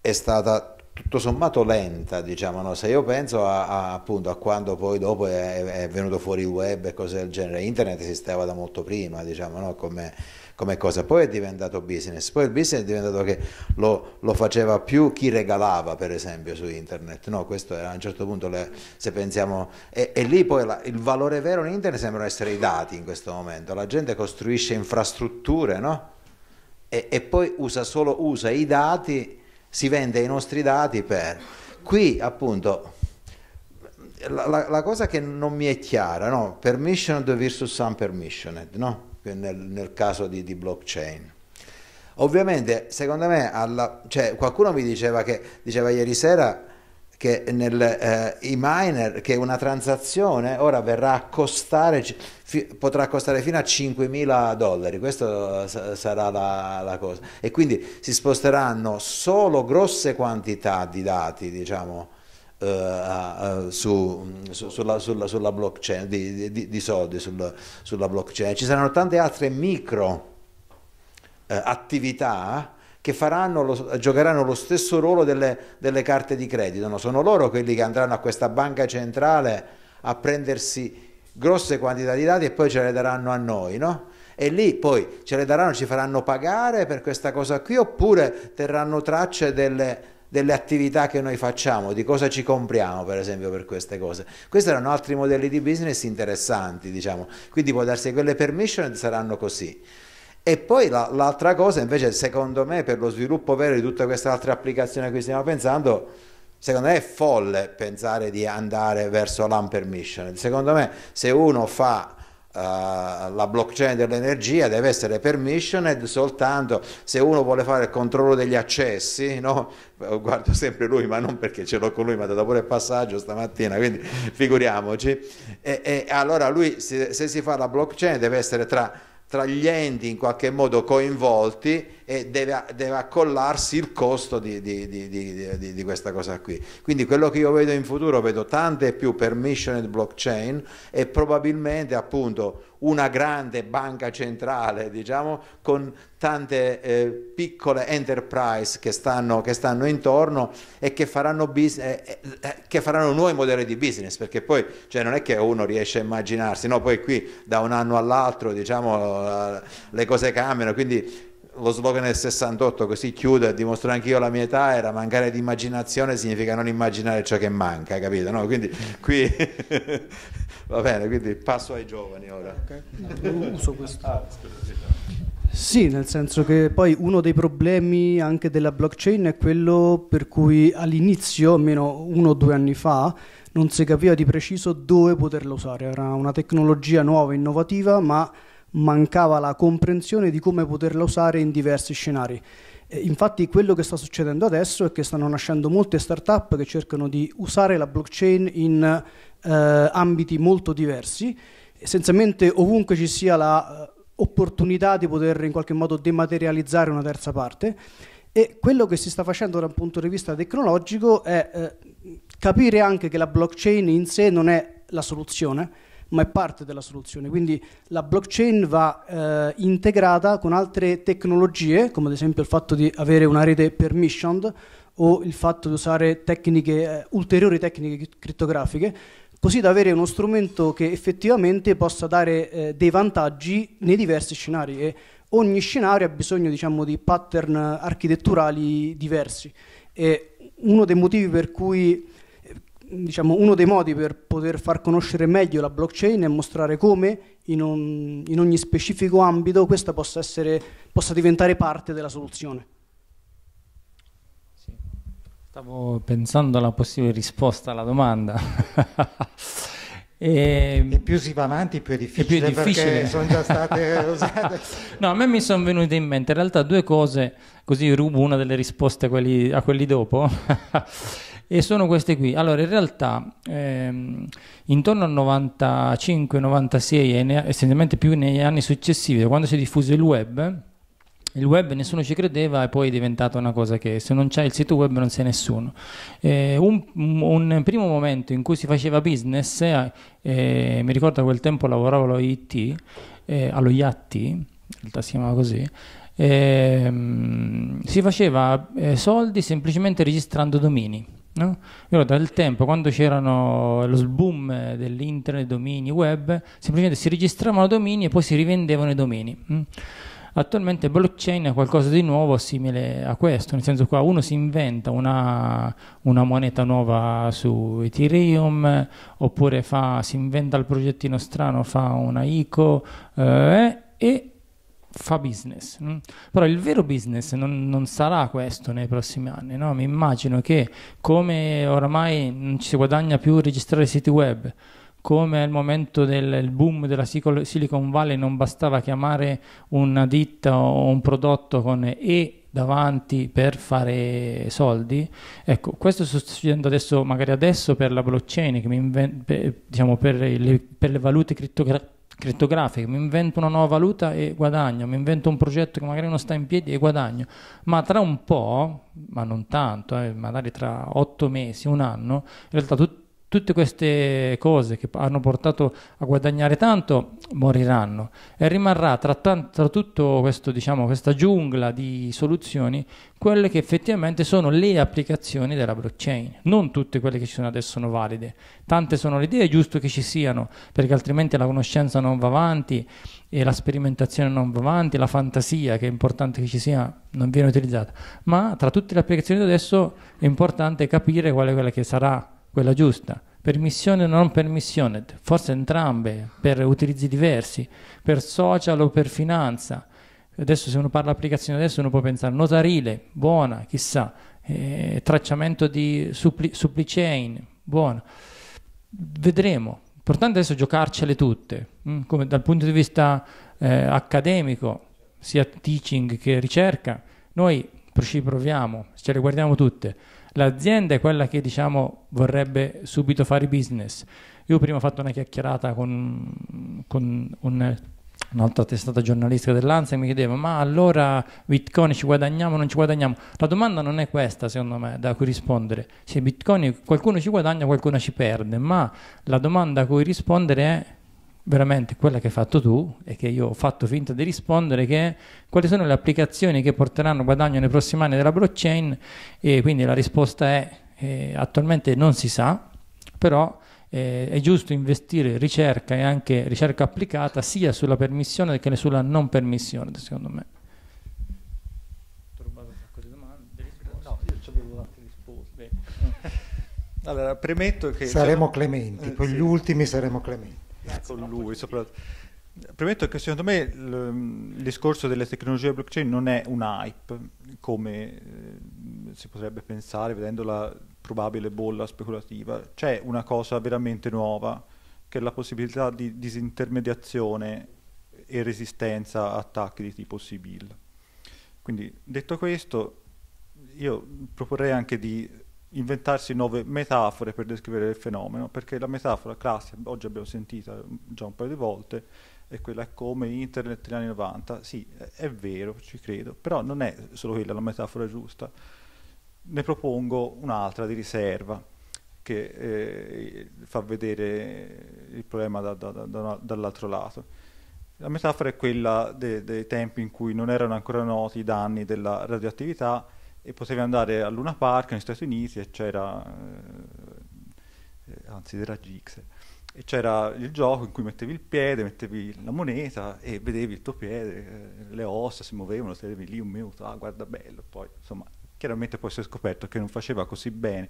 è stata tutto sommato lenta, diciamo, no? se io penso a, a, appunto a quando poi dopo è, è, venuto fuori il web e cose del genere, internet esisteva da molto prima, diciamo, no? come, come, cosa, poi è diventato business, poi il business è diventato che lo, lo faceva più chi regalava per esempio su internet, no? questo era a un certo punto, le, se pensiamo, e, e lì poi la, il valore vero in internet sembrano essere i dati in questo momento, la gente costruisce infrastrutture no? e, e poi usa solo usa i dati si vende i nostri dati per... Qui appunto la, la, la cosa che non mi è chiara, no? permissioned versus unpermissioned, no? nel, nel caso di, di blockchain. Ovviamente, secondo me, alla, cioè, qualcuno mi diceva che diceva ieri sera che nel eh, e-miner, che una transazione ora verrà a costare, potrà costare fino a 5.000 dollari, questa eh, sarà la, la, cosa. E quindi si sposteranno solo grosse quantità di dati, diciamo, eh, eh, su, su, sulla, sulla, sulla, blockchain, di, di, di soldi sul, sulla blockchain. Ci saranno tante altre micro eh, attività che lo, giocheranno lo stesso ruolo delle, delle carte di credito, no? sono loro quelli che andranno a questa banca centrale a prendersi grosse quantità di dati e poi ce le daranno a noi, no? E lì poi ce le daranno, ci faranno pagare per questa cosa qui oppure terranno tracce delle, delle attività che noi facciamo, di cosa ci compriamo per esempio per queste cose. Questi erano altri modelli di business interessanti, diciamo, quindi può darsi che quelle permission saranno così. E poi la, l'altra cosa invece secondo me per lo sviluppo vero di tutte queste altre applicazioni a cui stiamo pensando secondo me è folle pensare di andare verso l'unpermission. Secondo me se uno fa uh, la blockchain dell'energia deve essere permissioned soltanto se uno vuole fare il controllo degli accessi, no? guardo sempre lui ma non perché ce l'ho con lui ma da pure il passaggio stamattina quindi figuriamoci e, e allora lui se, se si fa la blockchain deve essere tra tra gli enti in qualche modo coinvolti e deve, deve accollarsi il costo di, di, di, di, questa cosa qui. Quindi quello che io vedo in futuro, vedo tante più permissioned blockchain e probabilmente appunto una grande banca centrale, diciamo, con tante eh, piccole enterprise che stanno, che stanno, intorno e che faranno, business, eh, eh, eh, che faranno nuovi modelli di business, perché poi cioè, non è che uno riesce a immaginarsi, no, poi qui da un anno all'altro diciamo, eh, le cose cambiano, quindi lo slogan del 68 così chiude, dimostro anch'io la mia età, era mancare di immaginazione significa non immaginare ciò che manca, capito? No? Quindi qui *laughs* va bene, quindi passo ai giovani ora. Okay. uso questo. Ah, sì, nel senso che poi uno dei problemi anche della blockchain è quello per cui all'inizio, almeno uno o due anni fa, non si capiva di preciso dove poterla usare. Era una tecnologia nuova, innovativa, ma mancava la comprensione di come poterla usare in diversi scenari. infatti quello che sta succedendo adesso è che stanno nascendo molte start-up che cercano di usare la blockchain in eh, ambiti molto diversi, essenzialmente ovunque ci sia l'opportunità eh, di poter in qualche modo dematerializzare una terza parte e quello che si sta facendo da un punto di vista tecnologico è eh, capire anche che la blockchain in sé non è la soluzione, ma è parte della soluzione. Quindi la blockchain va eh, integrata con altre tecnologie, come ad esempio il fatto di avere una rete permissioned o il fatto di usare tecniche, eh, ulteriori tecniche criptografiche, così da avere uno strumento che effettivamente possa dare eh, dei vantaggi nei diversi scenari e ogni scenario ha bisogno diciamo, di pattern architetturali diversi. E uno dei motivi per cui diciamo, uno dei modi per poter far conoscere meglio la blockchain è mostrare come in, un, in ogni specifico ambito questa possa, essere, possa diventare parte della soluzione. Stavo pensando alla possibile risposta alla domanda. *laughs* E, ehm, e, più si va avanti più è difficile, più è difficile. *laughs* sono già state *laughs* usate. no, a me mi sono venute in mente in realtà due cose, così rubo una delle risposte a quelli, a quelli dopo e sono queste qui. Allora, in realtà ehm, intorno al 95-96 e essenzialmente più negli anni successivi, quando si è diffuso il web, il web nessuno ci credeva e poi è diventata una cosa che se non c'è il sito web non c'è nessuno. Eh, un, un, primo momento in cui si faceva business, eh, eh mi ricordo a quel tempo lavoravo allo IT, eh, allo IATT, in realtà si chiamava così, ehm, si faceva eh, soldi semplicemente registrando domini No? Io ho tempo, quando c'era lo boom dell'internet, domini web, semplicemente si registravano domini e poi si rivendevano i domini. Mm? Attualmente blockchain è qualcosa di nuovo simile a questo, nel senso qua uno si inventa una, una moneta nuova su Ethereum oppure fa, si inventa il progettino strano, fa una ICO eh, e fa business. Mm? Però il vero business non, non sarà questo nei prossimi anni. No? Mi immagino che come oramai non ci si guadagna più registrare siti web, come al momento del boom della Silicon Valley non bastava chiamare una ditta o un prodotto con E davanti per fare soldi. Ecco, questo sta succedendo adesso, magari adesso per la blockchain, inven- per, diciamo, per, le, per le valute criptografiche crittografiche, mi invento una nuova valuta e guadagno, mi invento un progetto che magari non sta in piedi e guadagno, ma tra un po', ma non tanto, eh, magari tra otto mesi, un anno, in realtà tutti tutte queste cose che hanno portato a guadagnare tanto moriranno e rimarrà tra, tra tutta diciamo, questa giungla di soluzioni quelle che effettivamente sono le applicazioni della blockchain. Non tutte quelle che ci sono adesso sono valide, tante sono le idee, è giusto che ci siano, perché altrimenti la conoscenza non va avanti e la sperimentazione non va avanti, la fantasia che è importante che ci sia non viene utilizzata. Ma tra tutte le applicazioni di adesso è importante capire quale è quella che sarà quella giusta, permissione o non permissione, forse entrambe, per utilizzi diversi, per social o per finanza. Adesso se uno parla applicazione adesso uno può pensare notarile, buona, chissà, eh, tracciamento di suppli, supply chain, buona. Vedremo. L'importante adesso è giocarcele tutte, mh? Mm, come dal punto di vista eh, accademico, sia teaching che ricerca, noi ci proviamo, ce le guardiamo tutte L'azienda è quella che diciamo vorrebbe subito fare business. Io prima ho fatto una chiacchierata con, con un, un'altra testata giornalistica dell'Anza e mi chiedeva ma allora Bitcoin ci guadagniamo o non ci guadagniamo? La domanda non è questa secondo me da cui rispondere. Se Bitcoin qualcuno ci guadagna qualcuno ci perde, ma la domanda a cui rispondere è veramente quella che hai fatto tu e che io ho fatto finta di rispondere che quali sono le applicazioni che porteranno guadagno nei prossimi anni della blockchain e quindi la risposta è eh, attualmente non si sa però eh, è giusto investire ricerca e anche ricerca applicata sia sulla permissione che sulla non permissione secondo me Allora, premetto che... Saremo clementi, eh, con gli ultimi saremo clementi. Grazie, con lui. Soprattutto. Premetto che secondo me il discorso delle tecnologie blockchain non è un hype come eh, si potrebbe pensare vedendo la probabile bolla speculativa, c'è una cosa veramente nuova che è la possibilità di disintermediazione e resistenza a attacchi di tipo Sibyl. Quindi detto questo, io proporrei anche di inventarsi nuove metafore per descrivere il fenomeno, perché la metafora classica, oggi abbiamo sentita già un paio di volte, è quella come internet negli anni 90, sì, è vero, ci credo, però non è solo quella la metafora giusta. Ne propongo un'altra di riserva che eh, fa vedere il problema da, da, da, dall'altro lato. La metafora è quella dei tempi in cui non erano ancora noti i danni della radioattività e potevi andare a Luna Park negli Stati Uniti e c'era, eh, eh anzi era GX, e c'era il gioco in cui mettevi il piede, mettevi la moneta e vedevi il tuo piede, eh, le ossa si muovevano, tenevi lì un minuto, ah guarda bello, poi insomma chiaramente poi si è scoperto che non faceva così bene,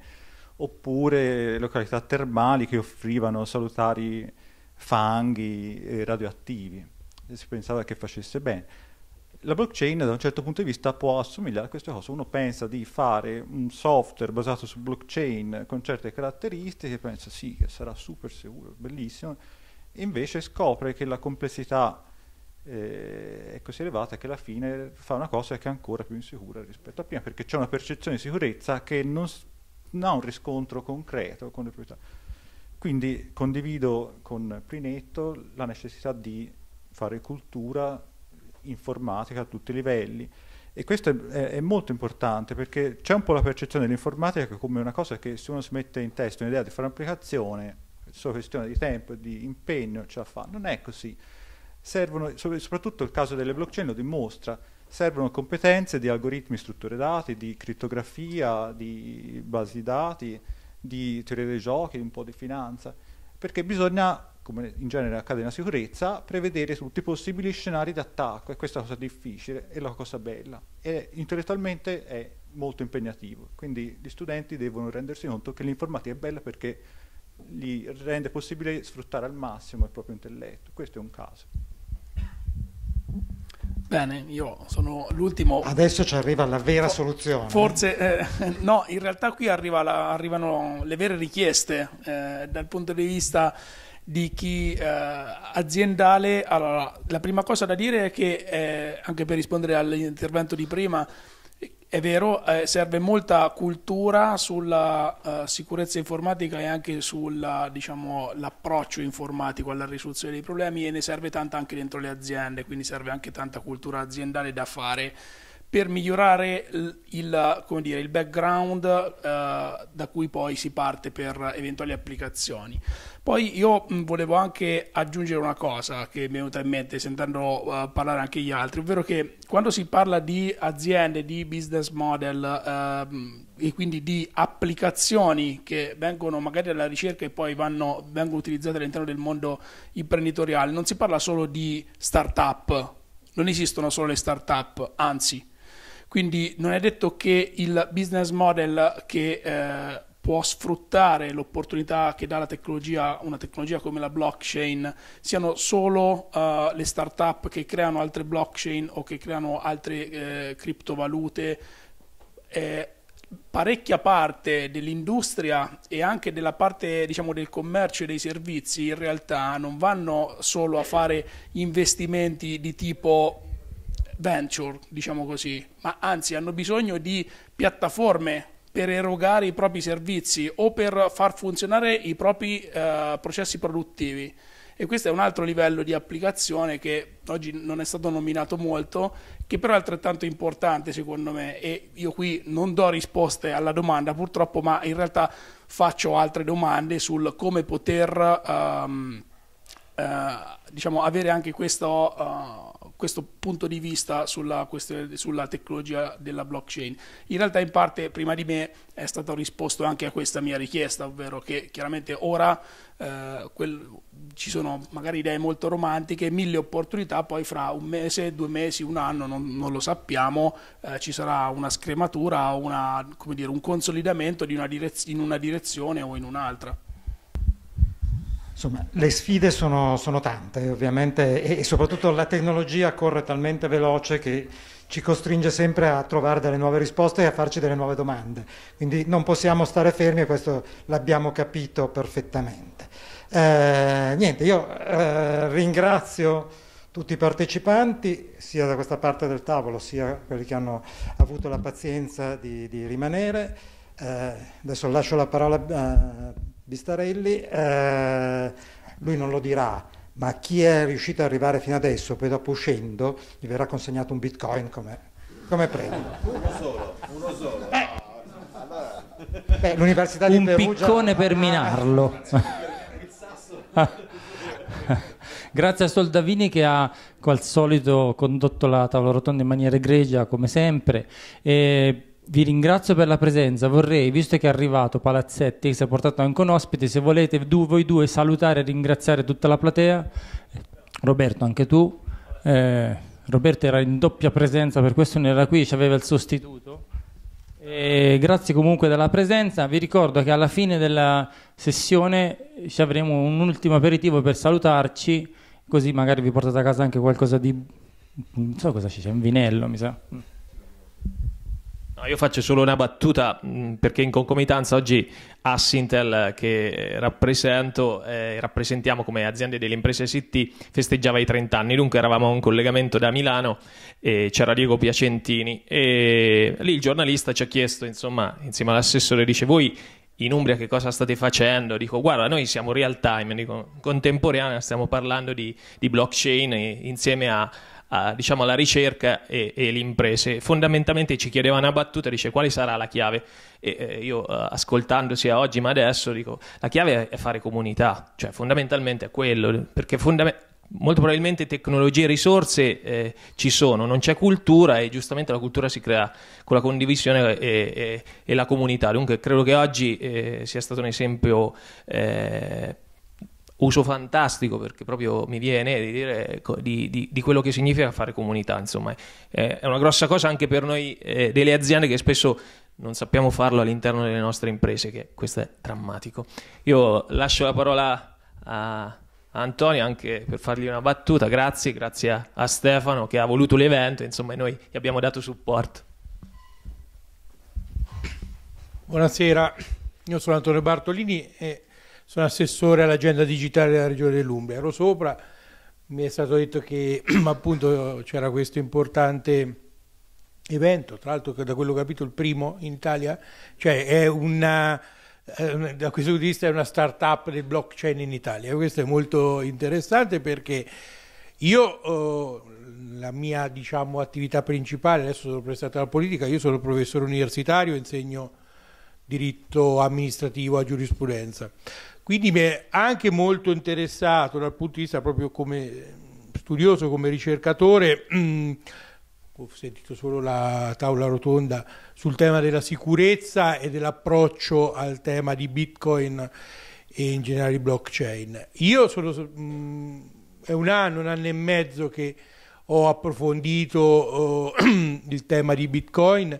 oppure località termali che offrivano salutari fanghi eh, radioattivi, si pensava che facesse bene la blockchain da un certo punto di vista può assomigliare a queste cose. Uno pensa di fare un software basato su blockchain con certe caratteristiche, pensa sì, che sarà super sicuro, bellissimo, e invece scopre che la complessità eh, è così elevata che alla fine fa una cosa che è ancora più insicura rispetto a prima, perché c'è una percezione di sicurezza che non, non ha un riscontro concreto con le proprietà. Quindi condivido con Prinetto la necessità di fare cultura informatica a tutti i livelli. E questo è, è, molto importante perché c'è un po' la percezione dell'informatica come una cosa che se uno si mette in testa un'idea di fare un'applicazione, solo questione di tempo, e di impegno, ce la fa. Non è così. Servono, soprattutto il caso delle blockchain lo dimostra, servono competenze di algoritmi, strutture dati, di crittografia, di basi dati, di teoria dei giochi, un po' di finanza, perché bisogna come in genere accade nella sicurezza, prevedere tutti i possibili scenari d'attacco e questa è la cosa difficile e la cosa bella. E intellettualmente è molto impegnativo, quindi gli studenti devono rendersi conto che l'informatica è bella perché gli rende possibile sfruttare al massimo il proprio intelletto. Questo è un caso. Bene, io sono l'ultimo. Adesso ci arriva la vera For soluzione. Forse, eh, *laughs* no, in realtà qui arriva la, arrivano le vere richieste eh, dal punto di vista di chi eh, aziendale. Allora, la prima cosa da dire è che, eh, anche per rispondere all'intervento di prima, è vero, eh, serve molta cultura sulla uh, sicurezza informatica e anche sull'approccio diciamo, informatico alla risoluzione dei problemi e ne serve tanta anche dentro le aziende, quindi serve anche tanta cultura aziendale da fare per migliorare il, il, dire, il background eh, da cui poi si parte per eventuali applicazioni. Poi io mh, mm, volevo anche aggiungere una cosa che mi è venuta in mente sentendo uh, parlare anche gli altri, ovvero che quando si parla di aziende, di business model uh, e quindi di applicazioni che vengono magari alla ricerca e poi vanno, vengono utilizzate all'interno del mondo imprenditoriale, non si parla solo di start-up, non esistono solo le start-up, anzi quindi non è detto che il business model che eh, può sfruttare l'opportunità che dà la tecnologia, una tecnologia come la blockchain, siano solo uh, le start-up che creano altre blockchain o che creano altre eh, criptovalute. Eh, parecchia parte dell'industria e anche della parte diciamo, del commercio e dei servizi in realtà non vanno solo a fare investimenti di tipo venture, diciamo così, ma anzi hanno bisogno di piattaforme per erogare i propri servizi o per far funzionare i propri eh, processi produttivi. E questo è un altro livello di applicazione che oggi non è stato nominato molto, che però è altrettanto importante secondo me e io qui non do risposte alla domanda purtroppo, ma in realtà faccio altre domande sul come poter um, uh, diciamo, avere anche questo... Uh, questo punto di vista sulla, sulla, tecnologia della blockchain. In realtà in parte prima di me è stato risposto anche a questa mia richiesta, ovvero che chiaramente ora eh, quel, ci sono magari idee molto romantiche, mille opportunità, poi fra un mese, due mesi, un anno, non, non lo sappiamo, eh, ci sarà una scrematura, una, dire, un consolidamento una direz- in una direzione o in un'altra. Insomma, le sfide sono, sono tante, ovviamente, e, soprattutto la tecnologia corre talmente veloce che ci costringe sempre a trovare delle nuove risposte e a farci delle nuove domande. Quindi non possiamo stare fermi e questo l'abbiamo capito perfettamente. Eh, niente, io eh, ringrazio tutti i partecipanti, sia da questa parte del tavolo, sia quelli che hanno avuto la pazienza di, di rimanere. Eh, adesso lascio la parola a eh, Bistarelli, eh, lui non lo dirà, ma chi è riuscito ad arrivare fino adesso, poi dopo uscendo, gli verrà consegnato un bitcoin come, come premio. Uno solo, uno solo. Eh. Allora. Beh, l'università un Perugia... piccone per ah. minarlo. *laughs* Grazie a Soldavini che ha, come al solito, condotto la tavola rotonda in maniera egregia, come sempre. E vi ringrazio per la presenza. Vorrei, visto che è arrivato Palazzetti, che si è portato anche un ospite, se volete du, voi due salutare e ringraziare tutta la platea. Roberto, anche tu. Eh, Roberto era in doppia presenza, per questo non era qui, ci aveva il sostituto. E grazie comunque della presenza. Vi ricordo che alla fine della sessione ci avremo un ultimo aperitivo per salutarci, così magari vi portate a casa anche qualcosa di... non so cosa c'è, un vinello mi sa io faccio solo una battuta mm, perché in concomitanza oggi Assintel eh, che rappresento e eh, rappresentiamo come aziende delle imprese City festeggiava i 30 anni, dunque eravamo a un collegamento da Milano e c'era Diego Piacentini e lì il giornalista ci ha chiesto insomma insieme all'assessore dice voi in Umbria che cosa state facendo? Dico, guarda, noi siamo real time, dico, contemporanea, stiamo parlando di, di blockchain insieme a, a, diciamo, alla ricerca e, e le imprese. Fondamentalmente ci chiedeva una battuta, dice quale sarà la chiave? E eh, io eh, ascoltando sia oggi ma adesso dico la chiave è fare comunità, cioè fondamentalmente è quello, perché fondamentalmente molto probabilmente tecnologie e risorse eh, ci sono, non c'è cultura e giustamente la cultura si crea con la condivisione e, e, e la comunità. Dunque credo che oggi eh, sia stato un esempio eh, uso fantastico perché proprio mi viene di dire di, di, di quello che significa fare comunità, insomma eh, è una grossa cosa anche per noi eh, delle aziende che spesso non sappiamo farlo all'interno delle nostre imprese, che questo è drammatico. Io lascio la parola a Antonio anche per fargli una battuta, grazie, grazie a, a Stefano che ha voluto l'evento, insomma noi gli abbiamo dato supporto. Buonasera, io sono Antonio Bartolini e sono assessore all'agenda digitale della regione dell'Umbria. Ero sopra, mi è stato detto che *clears throat* appunto c'era questo importante evento, tra l'altro da quello che ho capito il primo in Italia, cioè è una eh, da questo punto di vista è una start-up del blockchain in Italia. Questo è molto interessante perché io oh, la mia diciamo, attività principale, adesso sono prestato alla politica, io sono professore universitario, insegno diritto amministrativo a giurisprudenza. Quindi mi è anche molto interessato dal punto di vista proprio come studioso, come ricercatore, mm, ho sentito solo la tavola rotonda sul tema della sicurezza e dell'approccio al tema di Bitcoin e in generale blockchain. Io sono, mm, è un anno, un anno e mezzo che ho approfondito oh, *clears throat* il tema di Bitcoin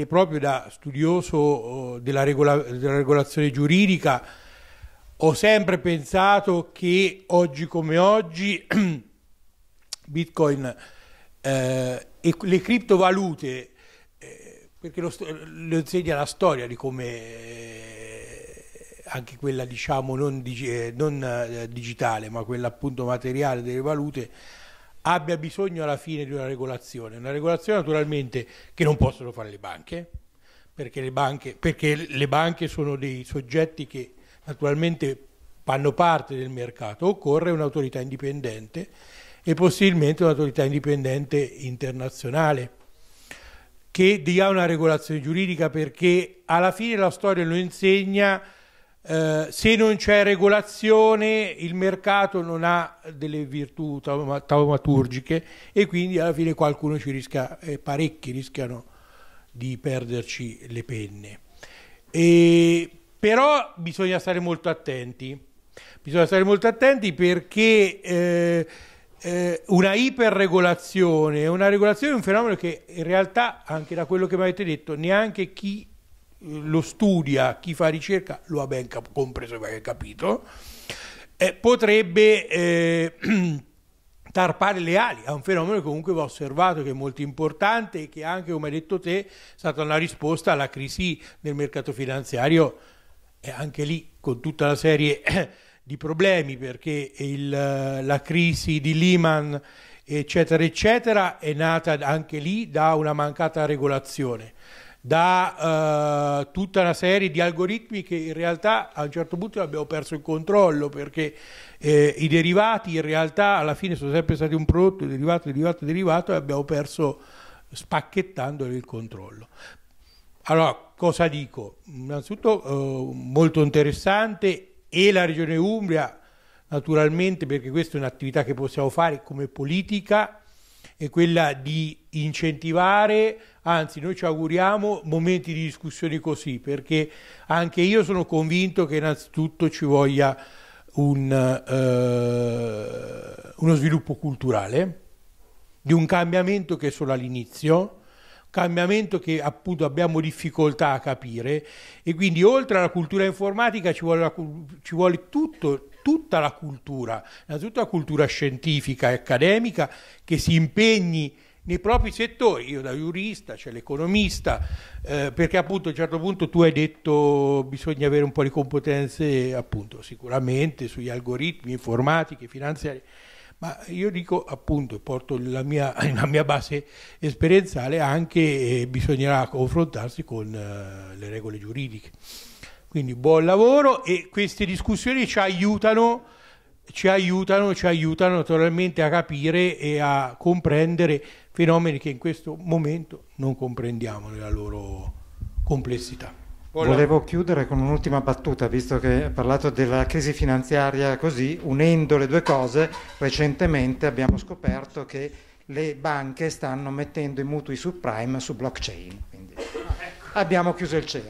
e proprio da studioso della, regola, della regolazione giuridica ho sempre pensato che oggi come oggi *clears throat* Bitcoin eh, e le criptovalute, eh, perché lo, lo, insegna la storia di come eh, anche quella diciamo non, digi eh, non eh, digitale ma quella appunto materiale delle valute abbia bisogno alla fine di una regolazione, una regolazione naturalmente che non possono fare le banche, perché le banche, perché le banche sono dei soggetti che naturalmente fanno parte del mercato, occorre un'autorità indipendente e possibilmente un'autorità indipendente internazionale che dia una regolazione giuridica perché alla fine la storia lo insegna eh, se non c'è regolazione il mercato non ha delle virtù taumaturgiche e quindi alla fine qualcuno ci rischia, eh, parecchi rischiano di perderci le penne. E, però bisogna stare molto attenti, bisogna stare molto attenti perché eh, eh, una iperregolazione, una regolazione è un fenomeno che in realtà, anche da quello che mi avete detto, neanche chi lo studia, chi fa ricerca lo ha ben cap- compreso e capito, eh, potrebbe eh, *clears throat* tarpare le ali a un fenomeno che comunque va osservato, che è molto importante e che anche, come hai detto te, è stata una risposta alla crisi del mercato finanziario e anche lì con tutta la serie *clears throat* di problemi perché il, la crisi di Lehman eccetera eccetera è nata anche lì da una mancata regolazione da eh, tutta una serie di algoritmi che in realtà a un certo punto abbiamo perso il controllo perché eh, i derivati in realtà alla fine sono sempre stati un prodotto derivato, derivato, derivato e abbiamo perso spacchettandoli il controllo. Allora, cosa dico? Innanzitutto eh, molto interessante e la Regione Umbria naturalmente perché questa è un'attività che possiamo fare come politica è quella di incentivare, anzi noi ci auguriamo momenti di discussione così, perché anche io sono convinto che innanzitutto ci voglia un, eh, uno sviluppo culturale, di un cambiamento che è solo all'inizio, cambiamento che appunto abbiamo difficoltà a capire e quindi oltre alla cultura informatica ci vuole, la, ci vuole tutto tutta la cultura, innanzitutto la cultura scientifica e accademica che si impegni nei propri settori, io da giurista, c'è cioè l'economista, eh, perché appunto a un certo punto tu hai detto bisogna avere un po' di competenze appunto sicuramente sugli algoritmi informatiche, finanziari, ma io dico appunto, porto la mia, *laughs* la mia base esperienziale anche eh, bisognerà confrontarsi con eh, le regole giuridiche. Quindi buon lavoro e queste discussioni ci aiutano, ci aiutano, ci aiutano naturalmente a capire e a comprendere fenomeni che in questo momento non comprendiamo nella loro complessità. Volevo chiudere con un'ultima battuta, visto che hai parlato della crisi finanziaria così, unendo le due cose, recentemente abbiamo scoperto che le banche stanno mettendo i mutui subprime su blockchain. Quindi ah, ecco. abbiamo chiuso il cielo.